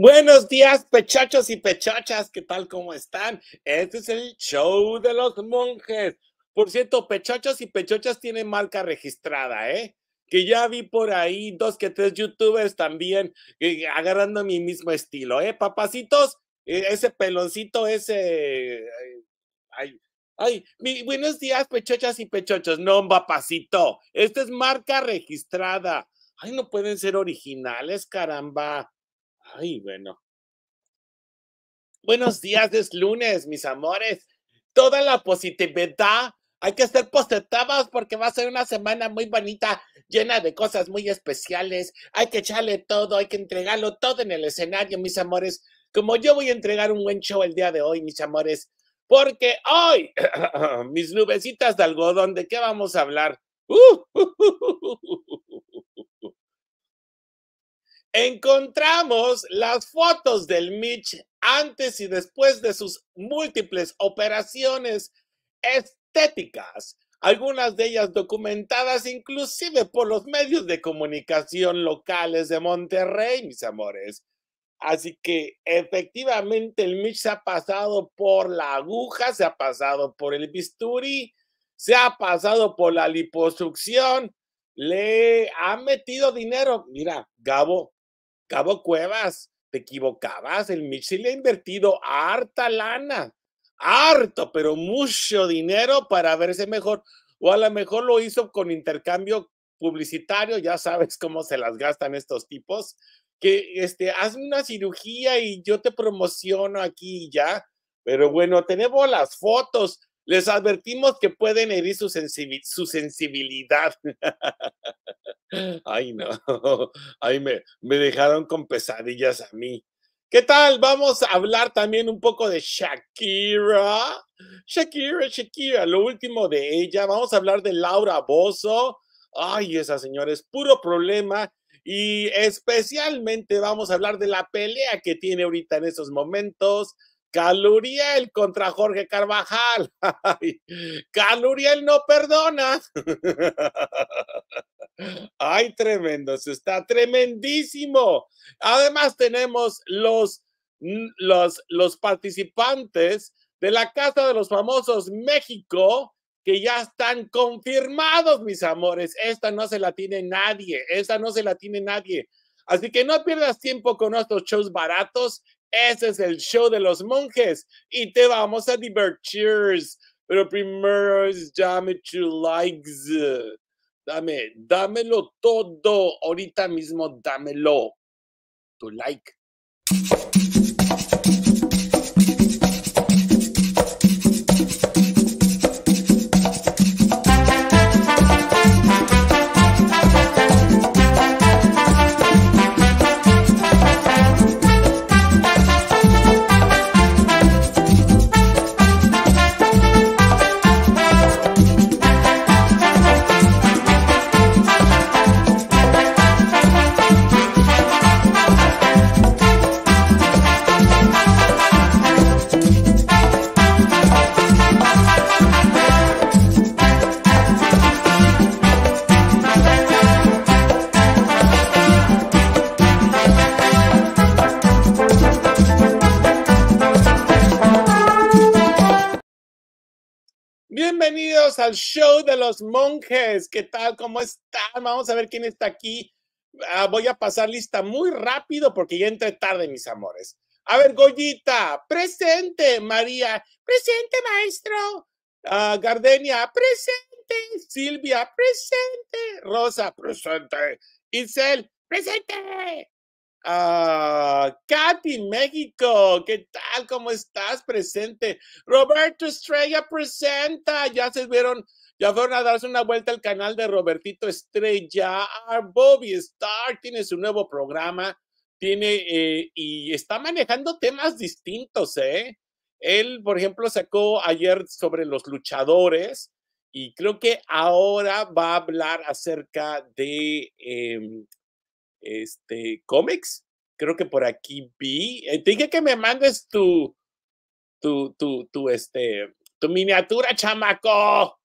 Buenos días, pechachos y pechachas, ¿qué tal? ¿Cómo están? Este es el show de los monjes. Por cierto, pechachos y pechachas tienen marca registrada, ¿eh? Que ya vi por ahí dos que tres youtubers también eh, agarrando mi mismo estilo, ¿eh? Papacitos, e, ese peloncito, ese... Ay, ay, buenos días, pechachas y pechachos. No, papacito, esta es marca registrada. Ay, no pueden ser originales, caramba. Ay, bueno. Buenos días, es lunes, mis amores. Toda la positividad. Hay que ser positivos porque va a ser una semana muy bonita, llena de cosas muy especiales. Hay que echarle todo, hay que entregarlo todo en el escenario, mis amores. Como yo voy a entregar un buen show el día de hoy, mis amores, porque hoy, mis nubecitas de algodón, ¿de qué vamos a hablar? Uh, uh, encontramos las fotos del Mitch antes y después de sus múltiples operaciones estéticas, algunas de ellas documentadas inclusive por los medios de comunicación locales de Monterrey, mis amores. Así que efectivamente el Mitch se ha pasado por la aguja, se ha pasado por el bisturi, se ha pasado por la liposucción, le ha metido dinero. Mira, Gabo, Cabo Cuevas, te equivocabas, el Michi le ha invertido harta lana, harto, pero mucho dinero para verse mejor. O a lo mejor lo hizo con intercambio publicitario, ya sabes cómo se las gastan estos tipos, que este, hazme una cirugía y yo te promociono aquí ya. Pero bueno, tenemos las fotos. Les advertimos que pueden herir su, su sensibilidad. Mm. Ay, no. ahí me, me dejaron con pesadillas a mí. ¿Qué tal? Vamos a hablar también un poco de Shakira. Shakira, Shakira, lo último de ella. Vamos a hablar de Laura Bozo. Ay, esa señora es puro problema. Y especialmente vamos a hablar de la pelea que tiene ahorita en esos momentos. Caluriel contra Jorge Carvajal. Caluriel no perdona. Ay, tremendo, eso está tremendísimo. Además tenemos los, mm, los, los participantes de la Casa de los Famosos México que ya están confirmados, mis amores. Esta no se la tiene nadie, esta no se la tiene nadie. Así que no pierdas tiempo con nuestros shows baratos. Ese es el show de los monjes y te vamos a divertir. Pero primero es dame tu likes. Dame, dámelo todo, ahorita mismo dámelo. Tu like, al show de los monjes. ¿Qué tal? ¿Cómo están? Vamos a ver quién está aquí. Ah, voy a pasar lista muy rápido porque ya entré tarde, mis amores. A ver, Goyita, presente, María, presente, maestro. Ah, Gardenia, presente. Silvia, presente. Rosa, presente. Isel, presente. Uh, Katy, México, ¿qué tal? ¿Cómo estás? Presente. Roberto Estrella presenta. Ya se vieron, ya fueron a darse una vuelta al canal de Robertito Estrella. Ah, Bobby Star tiene su nuevo programa. Tiene eh, y está manejando temas distintos, ¿eh? Él, por ejemplo, sacó ayer sobre los luchadores y creo que ahora va a hablar acerca de eh, este, cómics. Creo que por aquí vi. Eh, te dije que me mandes tu, tu, tu, tu, este, tu miniatura, chamaco.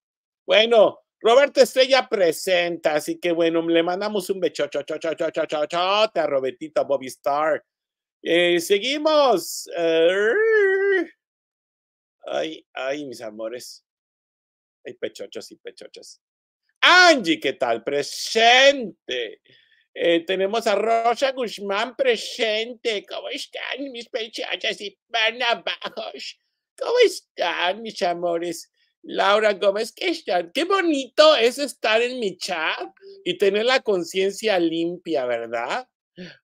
Bueno, Roberto Estrella presenta, así que bueno, le mandamos un bechocho, cho, cho, cho, cho, a Robertito Bobby Star eh, seguimos. Eh, ay, ay, mis amores. Hay pechochos y pechochas. Angie, ¿qué tal? Presente. Eh, tenemos a Rosa Guzmán presente. ¿Cómo están mis pechachas y panabajos? ¿Cómo están mis amores? Laura Gómez, ¿qué están? Qué bonito es estar en mi chat y tener la conciencia limpia, ¿verdad?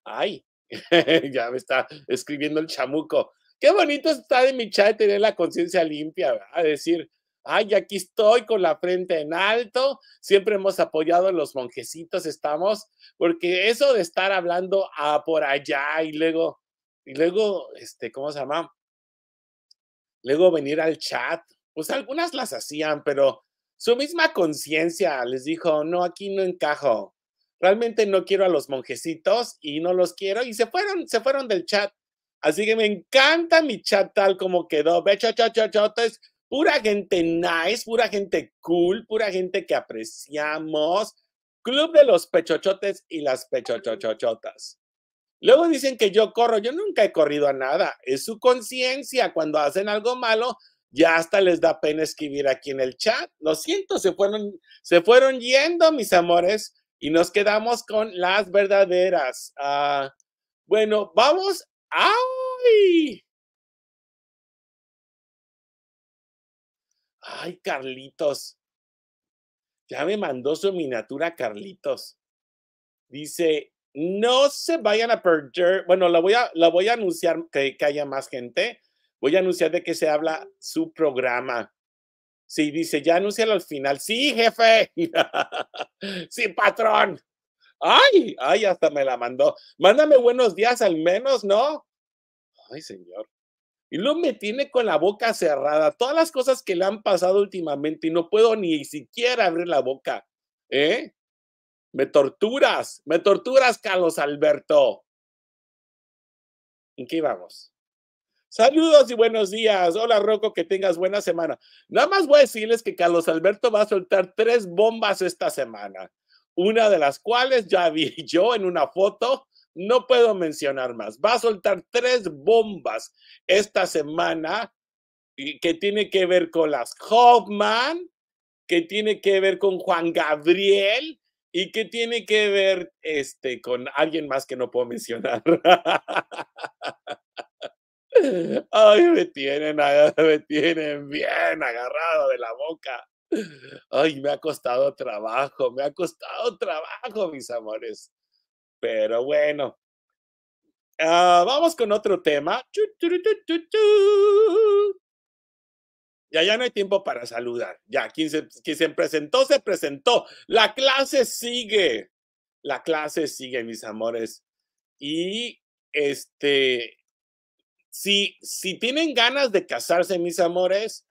Ay, ya me está escribiendo el chamuco. Qué bonito estar en mi chat y tener la conciencia limpia, ¿verdad? Decir, Ay, aquí estoy con la frente en alto. Siempre hemos apoyado a los monjecitos, estamos, porque eso de estar hablando a ah, por allá y luego, y luego, este, ¿cómo se llama? Luego venir al chat. Pues algunas las hacían, pero su misma conciencia les dijo, no, aquí no encajo. Realmente no quiero a los monjecitos y no los quiero. Y se fueron, se fueron del chat. Así que me encanta mi chat tal como quedó. Ve, Entonces... Pura gente nice, pura gente cool, pura gente que apreciamos. Club de los pechochotes y las pechochochotas. Luego dicen que yo corro, yo nunca he corrido a nada, es su conciencia, cuando hacen algo malo, ya hasta les da pena escribir aquí en el chat. Lo siento, se fueron, se fueron yendo, mis amores, y nos quedamos con las verdaderas. Ah, bueno, vamos. ¡Ay! Ay, Carlitos. Ya me mandó su miniatura Carlitos. Dice, no se vayan a perder. Bueno, la voy a, la voy a anunciar que, que haya más gente. Voy a anunciar de que se habla su programa. Sí, dice, ya anúncialo al final. Sí, jefe. sí, patrón. Ay, ay, hasta me la mandó. Mándame buenos días al menos, ¿no? Ay, señor. Y luego me tiene con la boca cerrada. Todas las cosas que le han pasado últimamente y no puedo ni siquiera abrir la boca. ¿Eh? Me torturas, me torturas, Carlos Alberto. ¿En qué vamos? Saludos y buenos días. Hola, Roco, que tengas buena semana. Nada más voy a decirles que Carlos Alberto va a soltar tres bombas esta semana, una de las cuales ya vi yo en una foto no puedo mencionar más. Va a soltar tres bombas esta semana que tiene que ver con las Hoffman, que tiene que ver con Juan Gabriel y que tiene que ver este, con alguien más que no puedo mencionar. Ay, me tienen, me tienen bien agarrado de la boca. Ay, me ha costado trabajo, me ha costado trabajo, mis amores. Pero bueno, ah, vamos con otro tema. Ya, ya no hay tiempo para saludar. Ya, quien se, quien se presentó, se presentó. La clase sigue. La clase sigue, mis amores. Y este, si, si tienen ganas de casarse, mis amores,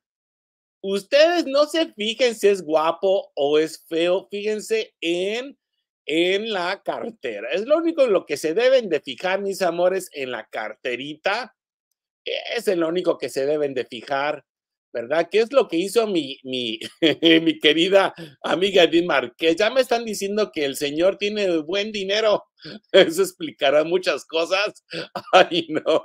ustedes no se fijen si es guapo o es feo, fíjense en en la cartera. Es lo único en lo que se deben de fijar, mis amores, en la carterita. Es el lo único que se deben de fijar, ¿verdad? ¿Qué es lo que hizo mi, mi, mi querida amiga Edith que Ya me están diciendo que el señor tiene buen dinero. Eso explicará muchas cosas. Ay, no.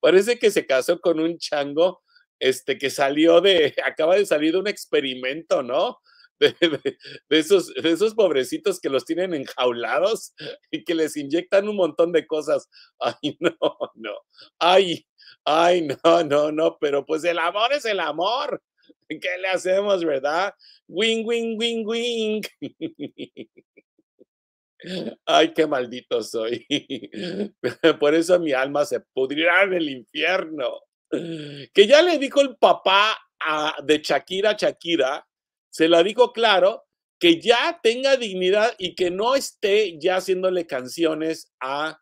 Parece que se casó con un chango este que salió de, acaba de salir de un experimento, ¿no? de, esos, de esos pobrecitos que los tienen enjaulados y que les inyectan un montón de cosas. Ay, no, no. Ay, ay, no, no, no, pero pues el amor es el amor. ¿Qué le hacemos, verdad? Wing, wing, wing, wing. Ay, qué maldito soy. Por eso mi alma se pudrirá en el infierno. Que ya le dijo el papá a, de Shakira, Shakira, se la dijo claro, que ya tenga dignidad y que no esté ya haciéndole canciones a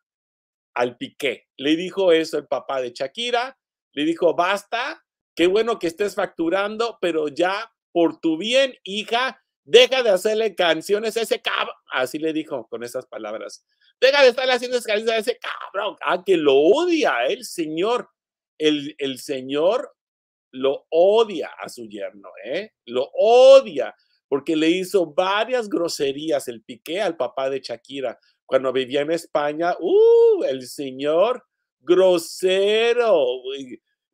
al Piqué. Le dijo eso el papá de Shakira, le dijo, basta, qué bueno que estés facturando, pero ya por tu bien, hija, deja de hacerle canciones a ese cabrón. Así le dijo con esas palabras. Deja de estarle haciendo canciones a ese cabrón. A ah, que lo odia ¿eh? el señor. El, el señor lo odia a su yerno, ¿eh? Lo odia porque le hizo varias groserías el piqué al papá de Shakira cuando vivía en España. ¡Uh! El señor grosero,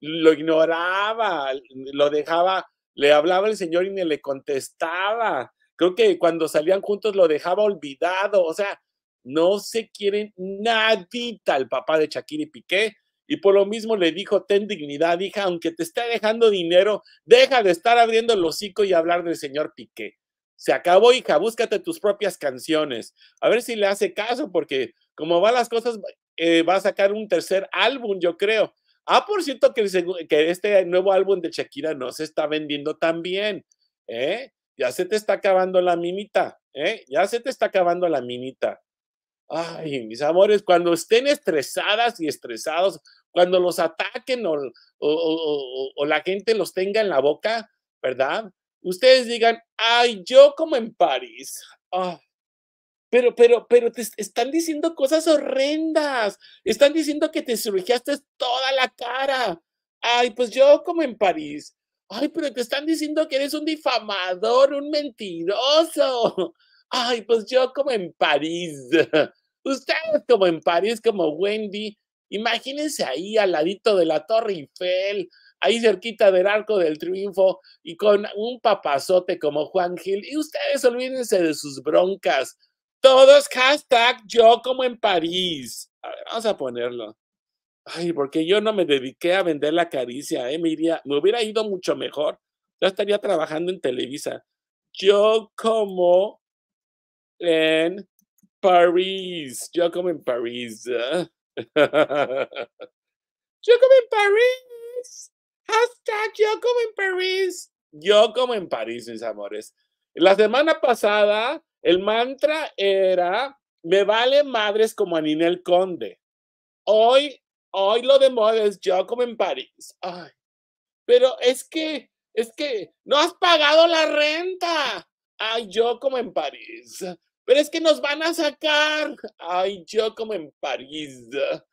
lo ignoraba, lo dejaba, le hablaba el señor y ni le contestaba. Creo que cuando salían juntos lo dejaba olvidado, o sea, no se quieren nadita el papá de Shakira y Piqué. Y por lo mismo le dijo, ten dignidad, hija, aunque te esté dejando dinero, deja de estar abriendo el hocico y hablar del señor Piqué. Se acabó, hija, búscate tus propias canciones. A ver si le hace caso, porque como van las cosas, eh, va a sacar un tercer álbum, yo creo. Ah, por cierto, que, este nuevo álbum de Shakira no se está vendiendo tan bien. ¿eh? Ya se te está acabando la minita. ¿eh? Ya se te está acabando la minita. Ay, mis amores, cuando estén estresadas y estresados, cuando los ataquen o, la gente los tenga en la boca, ¿verdad? Ustedes digan, ay, yo como en París. Ah. pero, pero, pero te están diciendo cosas horrendas. Están diciendo que te surgiaste toda la cara. Ay, pues yo como en París. Ay, pero te están diciendo que eres un difamador, un mentiroso. Ay, pues yo como en París. Ustedes como en París, como Wendy, Imagínense ahí al ladito de la Torre Eiffel, ahí cerquita del Arco del Triunfo y con un papazote como Juan Gil. Y ustedes olvídense de sus broncas. Todos hashtag yo como en París. vamos a ponerlo. Ay, porque yo no me dediqué a vender la caricia, ¿eh? me, me hubiera ido mucho mejor. Yo estaría trabajando en Televisa. Yo como en París. Yo como en París. ¿eh? yo como en París. Hashtag yo como en París. Yo como en París, mis amores. La semana pasada, el mantra era, me vale madres como a Ninel Conde. Hoy, hoy lo de moda es yo como en París. Ay, pero es que, es que no has pagado la renta. Ay, yo como en París pero es que nos van a sacar. Ay, yo como en París. Ah,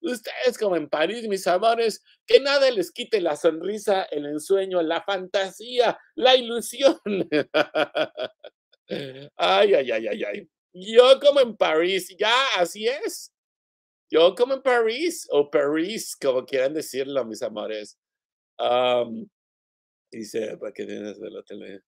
ustedes como en París, mis amores, que nada les quite la sonrisa, el ensueño, la fantasía, la ilusión. ay, ay, ay, ay, ay. Yo como en París, ya, así es. Yo como en París, o París, como quieran decirlo, mis amores. Um, dice, para que tienes de la tele.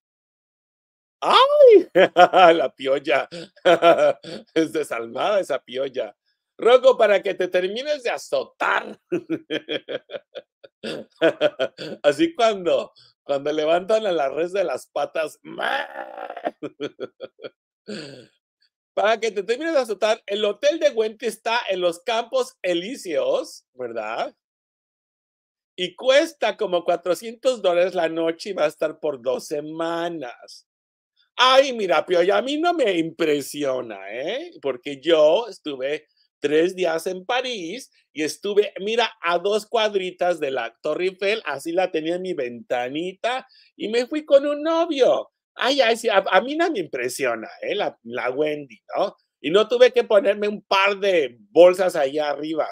¡Ay! La piolla. Es desalmada esa piolla. Rogo para que te termines de azotar. Así cuando, cuando levantan a la res de las patas. Para que te termines de azotar, el hotel de Gwent está en los Campos Elíseos, ¿verdad? Y cuesta como 400 dólares la noche y va a estar por dos semanas. Ay, mira, a mí no me impresiona, ¿eh? Porque yo estuve tres días en París y estuve, mira, a dos cuadritas de la Torre Eiffel, así la tenía en mi ventanita y me fui con un novio. Ay, ay, sí, a, mí no me impresiona, ¿eh? La, la Wendy, ¿no? Y no tuve que ponerme un par de bolsas allá arriba.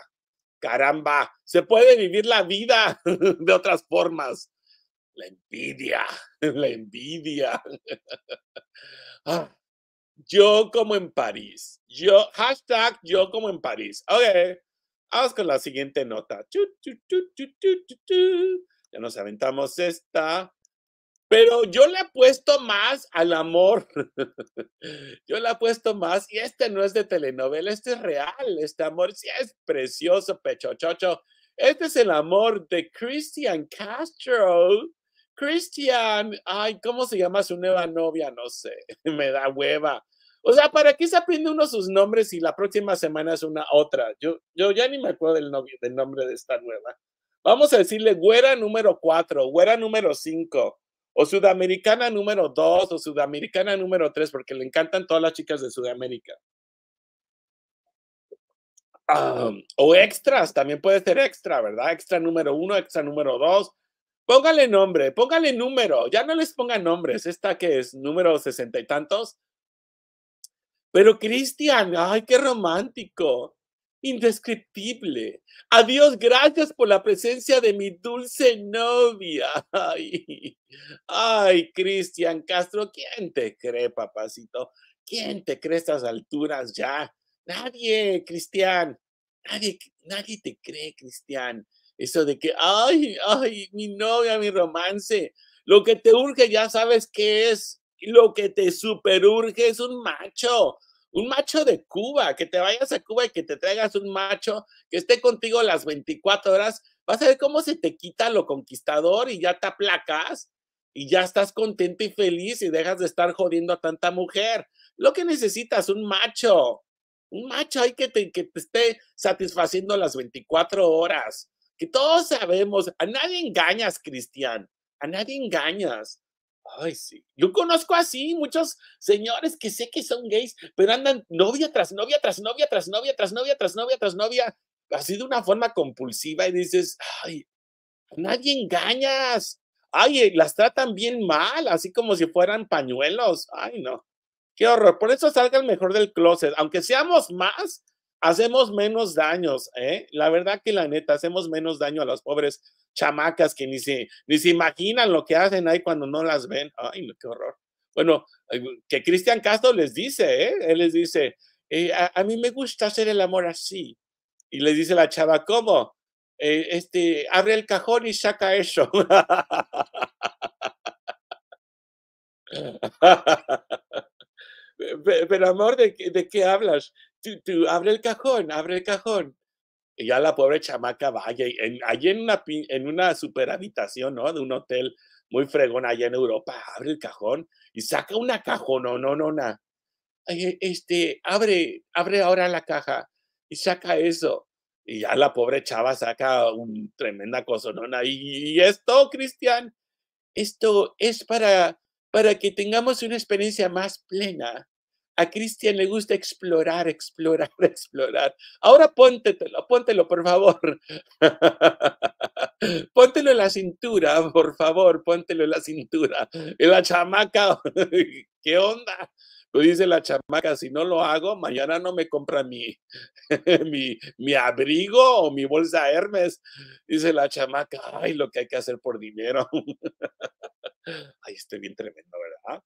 Caramba, se puede vivir la vida de otras formas. La envidia. la envidia. Ah, yo como en París. Yo, hashtag yo como en París. Ok, vamos con la siguiente nota. Ya nos aventamos esta. Pero yo le apuesto más al amor. yo le apuesto más. Y este no es de telenovela, este es real. Este amor sí es precioso, pecho, chocho. Este es el amor de Christian Castro Christian, ay, ¿cómo se llama su nueva novia? No sé, me da hueva. O sea, ¿para qué se aprende uno sus nombres si la próxima semana es una otra? Yo, yo ya ni me acuerdo del, nombre de esta nueva. Vamos a decirle güera número cuatro, güera número cinco, o sudamericana número dos o sudamericana número tres, porque le encantan todas las chicas de Sudamérica. Ah, o extras, también puede ser extra, ¿verdad? Extra número uno, extra número dos. Póngale nombre, póngale número, ya no les ponga nombres, esta que es número sesenta y tantos. Pero Cristian, ay, qué romántico, indescriptible. Adiós, gracias por la presencia de mi dulce novia. Ay, Cristian Castro, ¿quién te cree, papacito? ¿Quién te cree a estas alturas ya? Nadie, Cristian. Nadie, nadie te cree, Cristian. Eso de que, ay, ay, mi novia, mi romance. Lo que te urge ya sabes qué es. Lo que te superurge urge es un macho. Un macho de Cuba. Que te vayas a Cuba y que te traigas un macho que esté contigo las 24 horas. Vas a ver cómo se te quita lo conquistador y ya te aplacas y ya estás contento y feliz y dejas de estar jodiendo a tanta mujer. Lo que necesitas, un macho. Un macho hay que te, que te esté satisfaciendo las 24 horas que todos sabemos, a nadie engañas, Cristian, a nadie engañas. Ay, sí. Yo conozco así muchos señores que sé que son gays, pero andan novia tras novia, tras novia, tras novia, tras novia, tras novia, tras novia, así de una forma compulsiva y dices, ay, a nadie engañas. Ay, eh, las tratan bien mal, así como si fueran pañuelos. Ay, no. Qué horror. Por eso salgan mejor del closet. Aunque seamos más, hacemos menos daños, ¿eh? La verdad que la neta, hacemos menos daño a las pobres chamacas que ni se, ni se imaginan lo que hacen ahí cuando no las ven. Ay, qué horror. Bueno, eh, que Cristian Castro les dice, ¿eh? Él les dice, eh, a, mí me gusta hacer el amor así. Y les dice la chava, ¿cómo? Eh, este, abre el cajón y saca eso. pero amor, ¿de, de qué hablas? Tú, tú, abre el cajón, abre el cajón. Y ya la pobre chamaca vaya, en, allí en una, en una superhabitación, ¿no? De un hotel muy fregón allá en Europa, abre el cajón y saca una cajón, no, no, no, no e, Este, abre, abre ahora la caja y saca eso. Y ya la pobre chava saca un tremenda cosonona. y esto, Cristian? Esto es para para que tengamos una experiencia más plena. A Cristian le gusta explorar, explorar, explorar. Ahora póntetelo, póntelo, por favor. póntelo en la cintura, por favor, póntelo en la cintura. En la chamaca, ¿qué onda? Lo dice la chamaca, si no lo hago, mañana no me compra mi, mi, mi abrigo o mi bolsa Hermes. Dice la chamaca, ay, lo que hay que hacer por dinero. ay, estoy bien tremendo, ¿verdad?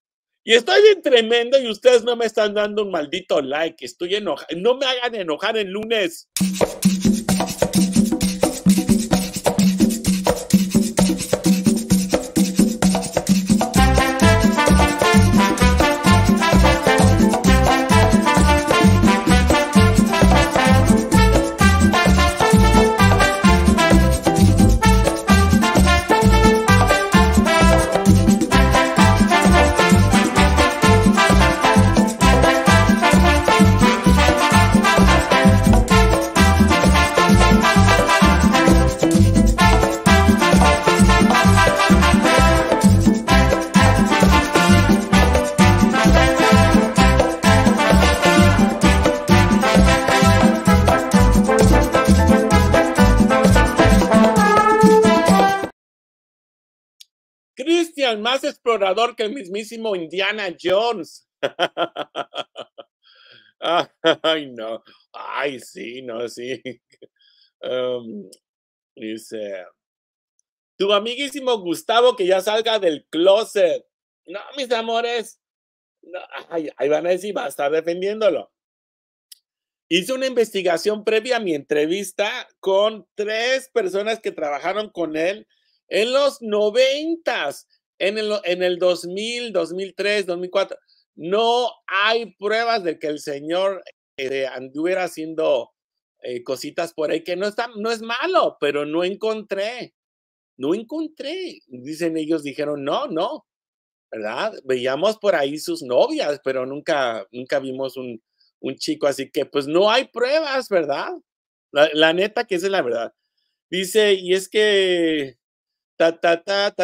Y estoy bien tremendo y ustedes no me están dando un maldito like. Estoy enojado. No me hagan enojar el lunes. más explorador que el mismísimo Indiana Jones. Ay, no. Ay, sí, no, sí. Em, dice, tu amiguísimo Gustavo que ya salga del closet. No, mis amores. ahí van a decir, va a estar defendiéndolo. Hice una investigación previa a mi entrevista con tres personas que trabajaron con él en los noventas en el, 2000, 2003, 2004. No hay pruebas de que el señor este, anduviera haciendo eh, cositas por ahí que no, está, no es malo, pero no encontré. No encontré. Dicen ellos, dijeron, no, no, ¿verdad? Veíamos por ahí sus novias, pero nunca, nunca vimos un, chico, así que pues no hay pruebas, ¿verdad? La, la, neta que esa es la verdad. Dice, y es que ta, ta,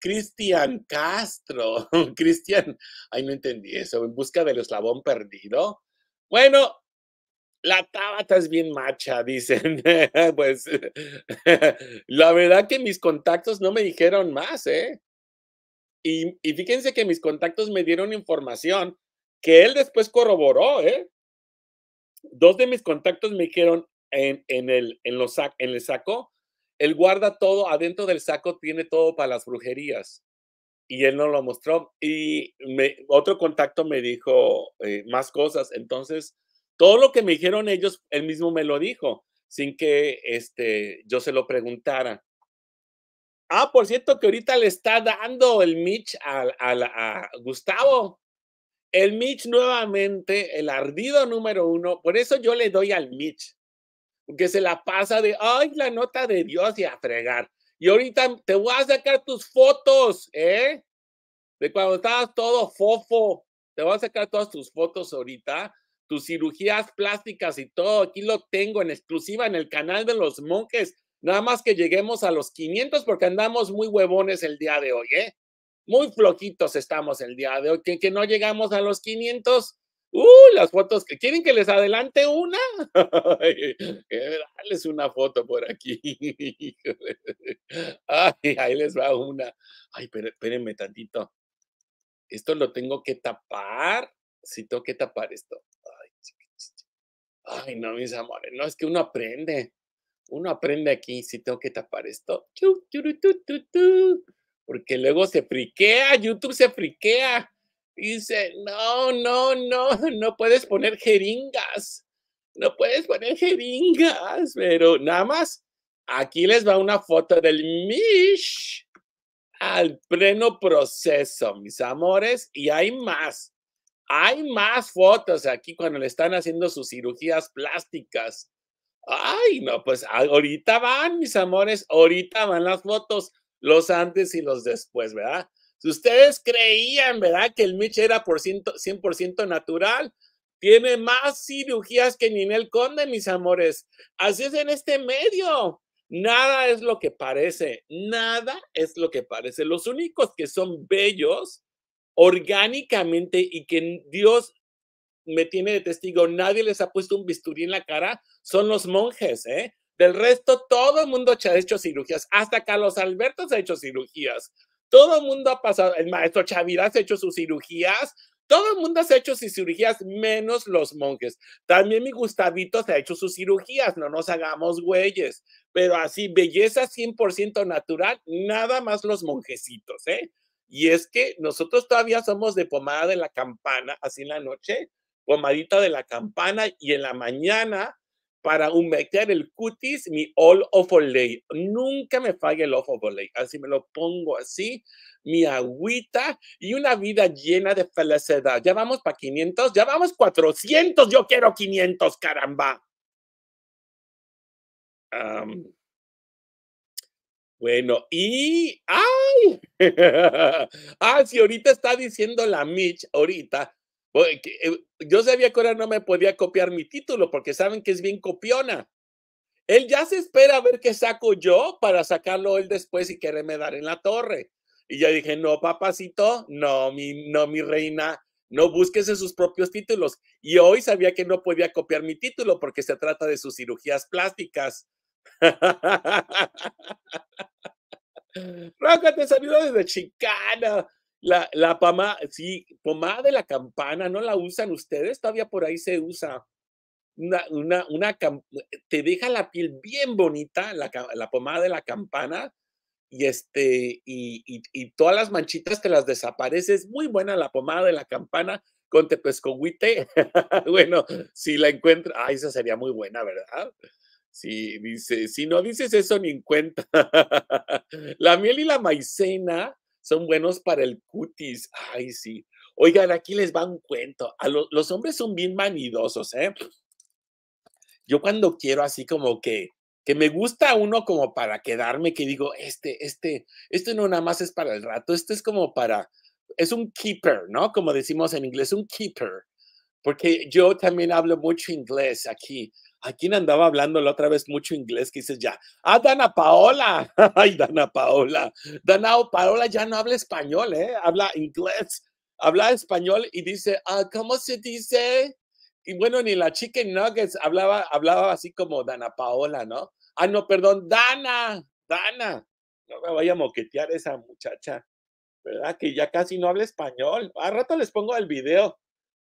Cristian Castro, Cristian, ay, no entendí eso, en busca del eslabón perdido. Bueno, la tábata es bien macha, dicen. pues la verdad que mis contactos no me dijeron más, ¿eh? Y, fíjense que mis contactos me dieron información que él después corroboró, ¿eh? Dos de mis contactos me dijeron en, en, el, en, en el saco, él guarda todo, adentro del saco tiene todo para las brujerías. Y él no lo mostró. Y otro contacto me dijo eh, más cosas. Entonces, todo lo que me dijeron ellos, él mismo me lo dijo, sin que este, yo se lo preguntara. Ah, por cierto, que ahorita le está dando el Mitch al a Gustavo. El Mitch nuevamente, el ardido número uno. Por eso yo le doy al Mitch que se la pasa de, ay, la nota de Dios y a fregar. Y ahorita te voy a sacar tus fotos, ¿eh? De cuando estabas todo fofo. Te voy a sacar todas tus fotos ahorita, tus cirugías plásticas y todo. Aquí lo tengo en exclusiva en el canal de los monjes. Nada más que lleguemos a los 500 porque andamos muy huevones el día de hoy, ¿eh? Muy flojitos estamos el día de hoy. Que, que no llegamos a los 500 ¡Uh! Las fotos que quieren que les adelante una. Dales una foto por aquí. Ay, ahí les va una. Ay, pero espérenme tantito. Esto lo tengo que tapar. si tengo que tapar esto. Ay, Ay no, mis amores. No, es que uno aprende. Uno aprende aquí. si tengo que tapar esto. Porque luego se friquea. YouTube se friquea dice, no, no, no, no puedes poner jeringas, no puedes poner jeringas, pero nada más, aquí les va una foto del Mish al pleno proceso, mis amores, y hay más. Hay más fotos aquí cuando le están haciendo sus cirugías plásticas. Ay, no, pues ahorita van, mis amores, ahorita van las fotos, los antes y los después, ¿verdad? Si ustedes creían, ¿verdad? Que el Mitch era por ciento, 100% natural, tiene más cirugías que Ninel Conde, mis amores. Así es en este medio. Nada es lo que parece, nada es lo que parece. Los únicos que son bellos orgánicamente y que Dios me tiene de testigo, nadie les ha puesto un bisturí en la cara, son los monjes, ¿eh? Del resto, todo el mundo se ha hecho cirugías. Hasta Carlos Alberto se ha hecho cirugías. Todo el mundo ha pasado, el maestro Chavira ha hecho sus cirugías, todo el mundo ha hecho sus cirugías, menos los monjes. También mi Gustavito se ha hecho sus cirugías, no nos hagamos güeyes. Pero así, belleza 100% natural, nada más los monjecitos, ¿eh? Y es que nosotros todavía somos de pomada de la campana, así en la noche, pomadita de la campana, y en la mañana para humectar el cutis mi All of lay Nunca me falla el All of lay. Así me lo pongo así, mi agüita y una vida llena de felicidad. Ya vamos para 500, ya vamos 400. Yo quiero 500, caramba. bueno, y ¡ay! ah, si ahorita está diciendo la Mitch, ahorita, eh, yo sabía que ahora no me podía copiar mi título porque saben que es bien copiona. Él ya se espera a ver qué saco yo para sacarlo él después y quererme dar en la torre. Y yo dije, no, papacito, no, mi, no, mi reina, no busques en sus propios títulos. Y hoy sabía que no podía copiar mi título porque se trata de sus cirugías plásticas. Roca te salió desde Chicana. La, pomada, sí, pomada de la campana, ¿no la usan ustedes? Todavía por ahí se usa. Una, una, una, te deja la piel bien bonita, la, pomada de la campana, y este, y, y, todas las manchitas te las desapareces. Muy buena la pomada de la campana con tepescohuite. bueno, si la encuentra ah, esa sería muy buena, ¿verdad? Si, dice, si no dices eso ni en cuenta. la miel y la maicena son buenos para el cutis. Ay, sí. Oigan, aquí les va un cuento. A los hombres son bien vanidosos, ¿eh? Yo cuando quiero así como que, que me gusta uno como para quedarme, que digo, este, este, este no nada más es para el rato, este es como para, es un keeper, ¿no? Como decimos en inglés, un keeper porque yo también hablo mucho inglés aquí. Aquí quién andaba hablando la otra vez mucho inglés que dices ya? ¡Ah, Dana Paola! ¡Ay, Dana Paola! Dana Paola ya no habla español, ¿eh? Habla inglés, habla español y dice, ah, ¿cómo se dice? Y bueno, ni la Chicken Nuggets hablaba, hablaba así como Dana Paola, ¿no? Ah, no, perdón, Dana, Dana. No me vaya a moquetear esa muchacha, ¿verdad? Que ya casi no habla español. A rato les pongo el video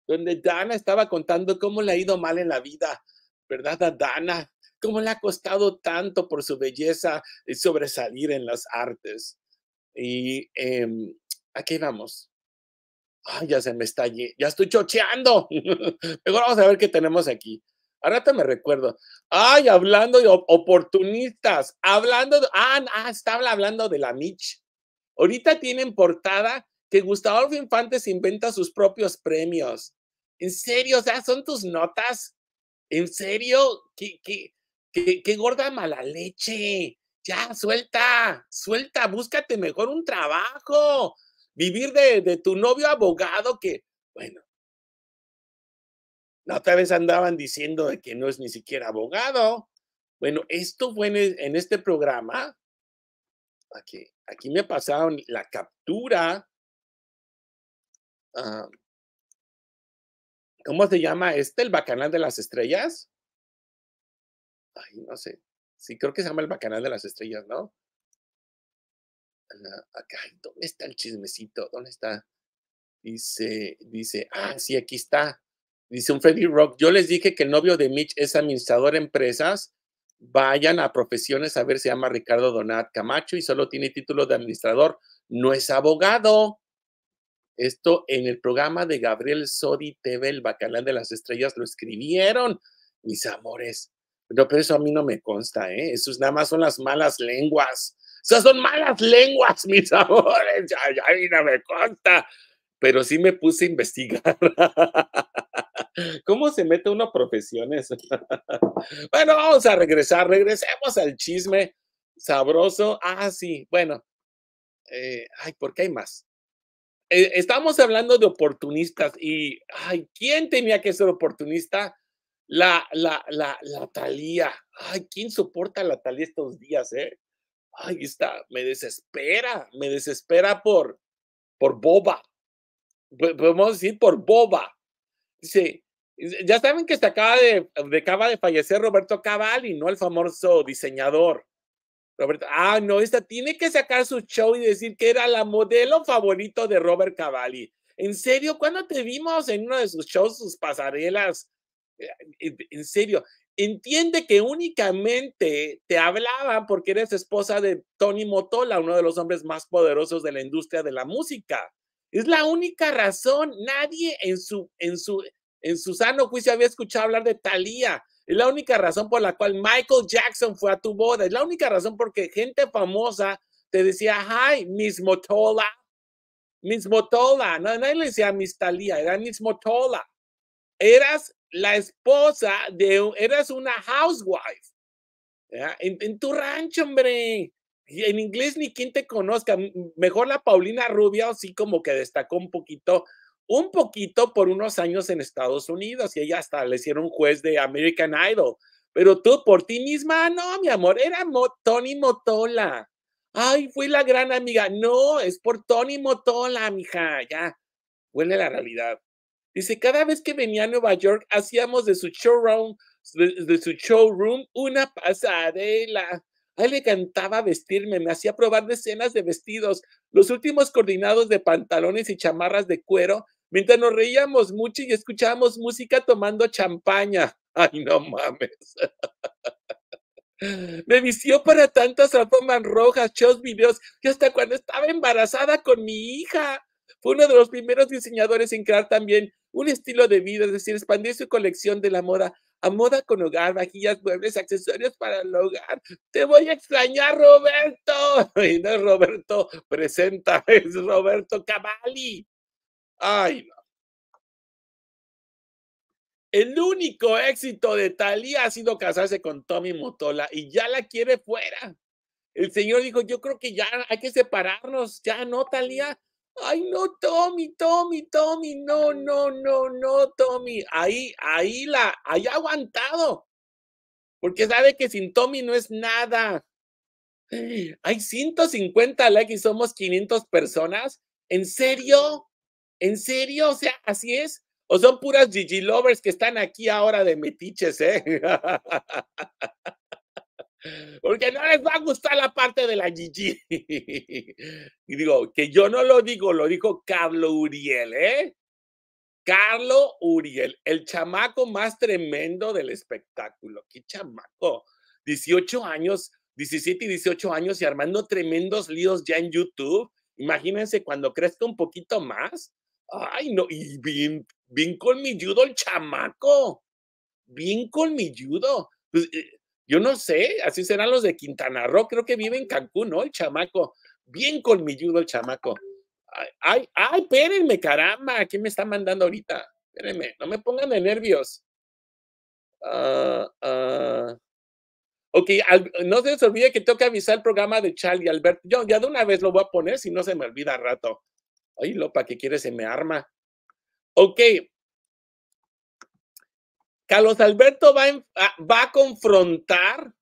donde Dana estaba contando cómo le ha ido mal en la vida, ¿verdad, Dana? Cómo le ha costado tanto por su belleza y eh, sobresalir en las artes. Y em, aquí vamos. Ay, ya se me está, ya estoy chocheando. Mejor vamos a ver qué tenemos aquí. Ahora te me recuerdo. Ay, hablando de oportunistas, hablando, de, ah, ah, estaba hablando de la Mitch. Ahorita tienen portada Gustavo Infantes inventa sus propios premios. En serio, o sea, son tus notas. En serio, qué, qué gorda mala leche. Ya, suelta, suelta, búscate mejor un trabajo. Vivir de, tu novio abogado que, bueno, la otra vez andaban diciendo de que no es ni siquiera abogado. Bueno, esto fue en, e, en este programa. Aquí, aquí me pasaron la captura Ah, ¿cómo se llama este? El Bacanal de las Estrellas. Ay, no sé. Sí, creo que se llama el Bacanal de las Estrellas, ¿no? acá, ah, ah, ¿dónde está el chismecito? ¿Dónde está? Dice, dice, ah, sí, aquí está. Dice un Freddy Rock, yo les dije que el novio de Mitch es administrador de empresas. Vayan a profesiones a ver, se llama Ricardo Donat Camacho y solo tiene título de administrador. No es abogado. Esto en el programa de Gabriel Sodi TV, el bacalán de las Estrellas, lo escribieron, mis amores. pero eso a mí no me consta, ¿eh? Eso nada más son las malas lenguas. sea, son malas lenguas, mis amores. A mí no me consta. Pero sí me puse a investigar. ¿Cómo se mete uno a profesiones? bueno, vamos a regresar. Regresemos al chisme sabroso. Ah, sí. Bueno. Eh, ay, ¿por qué hay más? Eh, estamos hablando de oportunistas y, ay, ¿quién tenía que ser oportunista? La, la, la, la Talía. Ay, ¿quién soporta la Talía estos días, eh? Ay, está, me desespera, me desespera por, por boba. Podemos decir por boba. Dice, ya saben que se acaba de, acaba de fallecer Roberto Cavalli, ¿no? El famoso diseñador ah, no, esta tiene que sacar su show y decir que era la modelo favorito de Robert Cavalli. En serio, cuando te vimos en uno de sus shows, sus pasarelas? Eh, en serio, entiende que únicamente te hablaba porque eres esposa de Tony Motola, uno de los hombres más poderosos de la industria de la música. Es la única razón. Nadie en su, en su, en su sano juicio había escuchado hablar de Thalía. Es la única razón por la cual Michael Jackson fue a tu boda. Es la única razón porque gente famosa te decía, hi, Miss Motola. Miss Motola. No, nadie le decía Miss Talía, era Miss Motola. Eras la esposa de, eras una housewife. En, tu rancho, hombre. en inglés ni quien te conozca. Mejor la Paulina Rubia, sí como que destacó un poquito un poquito por unos años en Estados Unidos y ella hasta le hicieron juez de American Idol. Pero tú por ti misma, no, mi amor, era Tony Motola. Ay, fui la gran amiga. No, es por Tony Motola, mija, ya. Huele la realidad. Dice, cada vez que venía a Nueva York, hacíamos de su showroom, de, su showroom una pasarela. A le cantaba vestirme, me hacía probar decenas de vestidos, los últimos coordinados de pantalones y chamarras de cuero mientras nos reíamos mucho y escuchábamos música tomando champaña. Ay, no mames. Me vistió para tantas alfombras rojas, shows, videos, que hasta cuando estaba embarazada con mi hija. Fue uno de los primeros diseñadores en crear también un estilo de vida, es decir, expandir su colección de la moda a moda con hogar, vajillas, muebles, accesorios para el hogar. Te voy a extrañar, Roberto. Y no Roberto presenta, es Roberto Cavalli. Ay, El único éxito de Thalía ha sido casarse con Tommy Motola y ya la quiere fuera. El señor dijo, yo creo que ya hay que separarnos, ya no, Talía. Ay, no, Tommy, Tommy, Tommy, no, no, no, no, Tommy. Ahí, ahí la, ahí ha aguantado. Porque sabe que sin Tommy no es nada. Hay 150 likes y somos 500 personas. ¿En serio? ¿En serio? O sea, así es. O son puras Gigi Lovers que están aquí ahora de metiches, ¿eh? Porque no les va a gustar la parte de la Gigi. Y digo, que yo no lo digo, lo dijo Carlo Uriel, ¿eh? Carlo Uriel, el chamaco más tremendo del espectáculo. ¡Qué chamaco! 18 años, 17 y 18 años y armando tremendos líos ya en YouTube. Imagínense cuando crezca un poquito más, Ay, no, y bien, bien colmilludo el chamaco, bien colmilludo. Pues, eh, yo no sé, así serán los de Quintana Roo, creo que vive en Cancún, ¿no? El chamaco, bien colmilludo el chamaco. Ay, ay, espérenme, caramba, ¿qué me está mandando ahorita? Espérenme, no me pongan de nervios. Ah, ah. Ok, no se les olvide que tengo que avisar el programa de Charlie Alberto. Yo ya de una vez lo voy a poner, si no se me olvida rato. Ay, Lopa, ¿qué quieres? Se me arma. Ok. Carlos Alberto va, ah, va a confrontar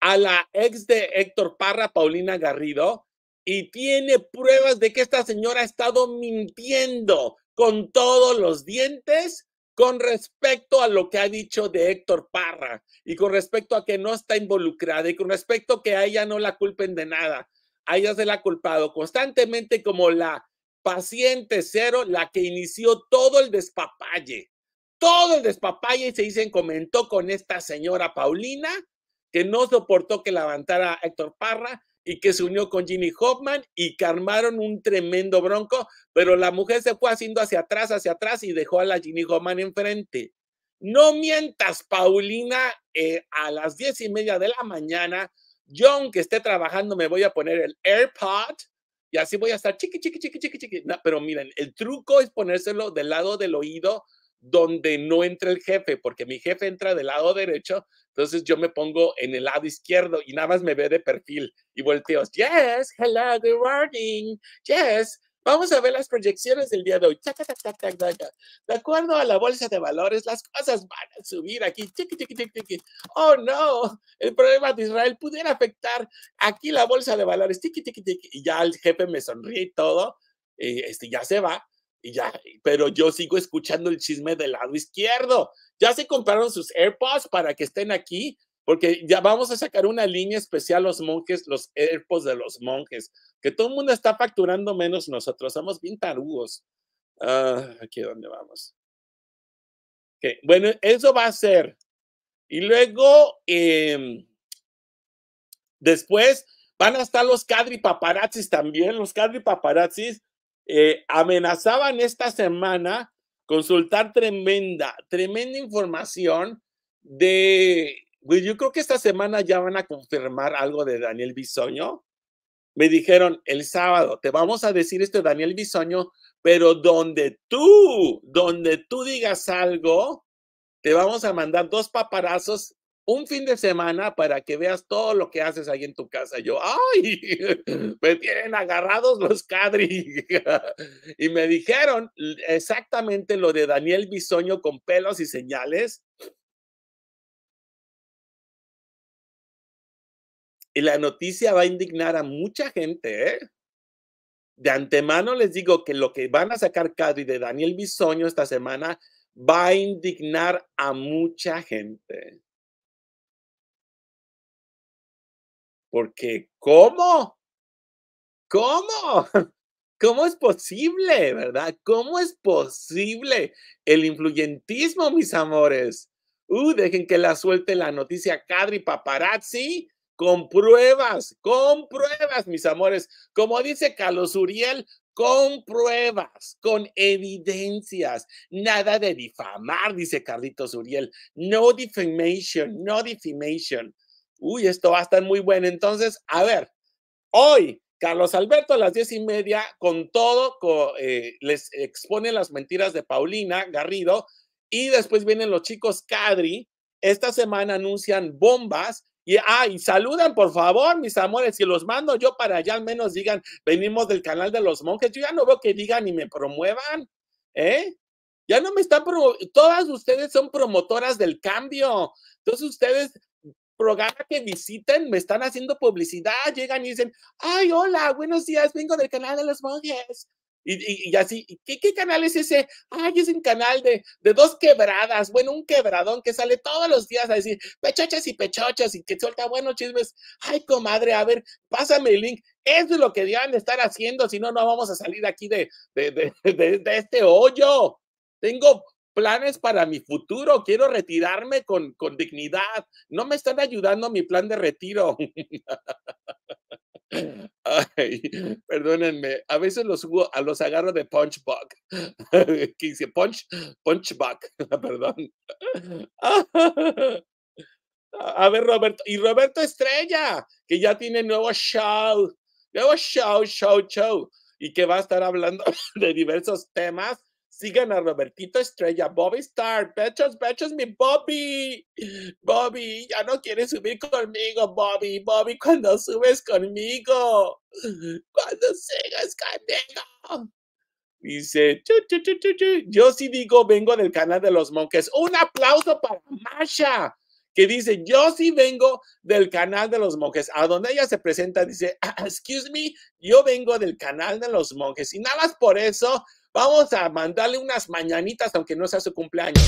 a la ex de Héctor Parra, Paulina Garrido, y tiene pruebas de que esta señora ha estado mintiendo con todos los dientes con respecto a lo que ha dicho de Héctor Parra y con respecto a que no está involucrada y con respecto a que a ella no la culpen de nada. A ella se la ha culpado constantemente como la paciente cero la que inició todo el despapalle. Todo el despapalle y se dicen, comentó con esta señora Paulina, que no soportó que levantara Héctor Parra y que se unió con Ginny Hoffman y que armaron un tremendo bronco, pero la mujer se fue haciendo hacia atrás, hacia atrás y dejó a la Ginny Hoffman enfrente. No mientas, Paulina, eh, a las diez y media de la mañana, yo, aunque esté trabajando, me voy a poner el AirPod y así voy a estar chiqui, chiqui, chiqui, chiqui, chiqui. pero miren, el truco es ponérselo del lado del oído donde no entra el jefe, porque mi jefe entra del lado derecho, entonces yo me pongo en el lado izquierdo y nada más me ve de perfil y volteo, yes, hello, good morning, yes, Vamos a ver las proyecciones del día de hoy. De acuerdo a la bolsa de valores, las cosas van a subir aquí. Oh, no. El problema de Israel pudiera afectar aquí la bolsa de valores. Y ya el jefe me sonríe y todo. Este ya se va. Y ya, pero yo sigo escuchando el chisme del lado izquierdo. Ya se compraron sus AirPods para que estén aquí porque ya vamos a sacar una línea especial los monjes, los herpos de los monjes, que todo el mundo está facturando menos nosotros, somos bien tarugos. Ah, aquí donde vamos. Bueno, eso va a ser. Y luego, em, después, van a estar los Cadri paparazzis también. Los Cadri paparazzis eh, amenazaban esta semana consultar tremenda, tremenda información de yo creo que esta semana ya van a confirmar algo de Daniel Bisoño. Me dijeron el sábado, te vamos a decir esto de Daniel Bisoño, pero donde tú, donde tú digas algo, te vamos a mandar dos paparazos un fin de semana para que veas todo lo que haces ahí en tu casa. Yo, ay, me tienen agarrados los cadri. Y me dijeron exactamente lo de Daniel Bisoño con pelos y señales. Y la noticia va a indignar a mucha gente. ¿eh? De antemano les digo que lo que van a sacar Cadri de Daniel Bisoño esta semana va a indignar a mucha gente. Porque, ¿cómo? ¿Cómo? ¿Cómo es posible, verdad? ¿Cómo es posible el influyentismo, mis amores? Uh, dejen que la suelte la noticia Cadri Paparazzi con pruebas, con pruebas, mis amores. Como dice Carlos Uriel, con pruebas, con evidencias, nada de difamar, dice Carlitos Uriel. No defamation, no defamation. Uy, esto va a estar muy bueno. Entonces, a ver, hoy, Carlos Alberto a las diez y media, con todo, eh, les expone las mentiras de Paulina Garrido. Y después vienen los chicos Cadri. Esta semana anuncian bombas y, saludan, por favor, mis amores, si los mando yo para allá, al menos digan, venimos del canal de los monjes. Yo ya no veo que digan y me promuevan, ¿eh? Ya no me están, promoviendo. todas ustedes son promotoras del cambio. Entonces ustedes programa que visiten, me están haciendo publicidad, llegan y dicen, ay, hola, buenos días, vengo del canal de los monjes. Y, así, ¿qué, ¿qué, canal es ese? Ay, es un canal de, dos quebradas, bueno, un quebradón que sale todos los días a decir pechochas y pechochas y que suelta buenos chismes. Ay, comadre, a ver, pásame el link. Eso es lo que deben estar haciendo, si no, no vamos a salir aquí de, de, este hoyo. Tengo planes para mi futuro, quiero retirarme con, con dignidad. No me están ayudando mi plan de retiro. Ay, perdónenme, a veces los, a los agarro de punch bug. ¿Qué dice? Punch, ah, perdón. A ver, Roberto, y Roberto Estrella, que ya tiene nuevo show, nuevo show, show, show, y que va a estar hablando de diversos temas Sigan a Robertito Estrella, Bobby Star, Pechos, Pechos, mi Bobby. Bobby, ya no quieres subir conmigo, Bobby. Bobby, cuando subes conmigo, cuando sigas conmigo. Dice, yo sí digo, vengo del canal de los monjes. Un aplauso para Masha, que dice, yo sí vengo del canal de los monjes. A donde ella se presenta, dice, ah, excuse me, yo vengo del canal de los monjes. Y nada más por eso Vamos a mandarle unas mañanitas, aunque no sea su cumpleaños.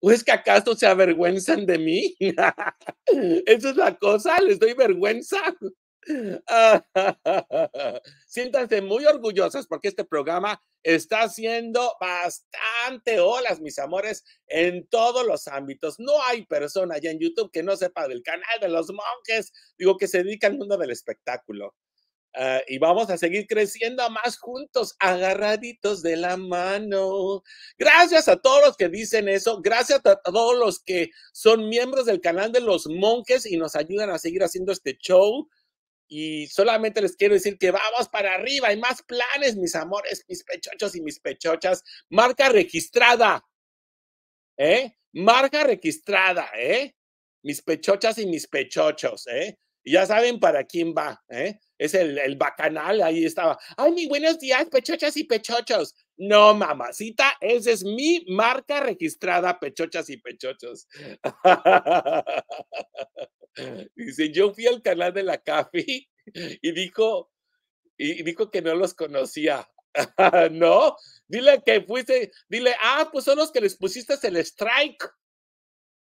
¿O es que acaso se avergüenzan de mí? Esa es la cosa, les doy vergüenza. Siéntanse muy orgullosos porque este programa está haciendo bastante olas, mis amores, en todos los ámbitos. No hay persona allá en YouTube que no sepa del canal de los monjes, digo, que se dedica al mundo del espectáculo. Ah, y vamos a seguir creciendo más juntos, agarraditos de la mano. Gracias a todos los que dicen eso, gracias a todos los que son miembros del canal de los monjes y nos ayudan a seguir haciendo este show. Y solamente les quiero decir que vamos para arriba, hay más planes, mis amores, mis pechochos y mis pechochas. Marca registrada, ¿eh? Marca registrada, ¿eh? Mis pechochas y mis pechochos, ¿eh? Y ya saben para quién va, ¿eh? Es el, el bacanal, ahí estaba. Ay, mi buenos días, pechochas y pechochos. No, mamacita, esa es mi marca registrada, pechochas y pechochos. Dice, yo fui al canal de la CAFI y dijo, y dijo que no los conocía. no, dile que fuiste, dile, ah, pues son los que les pusiste el strike.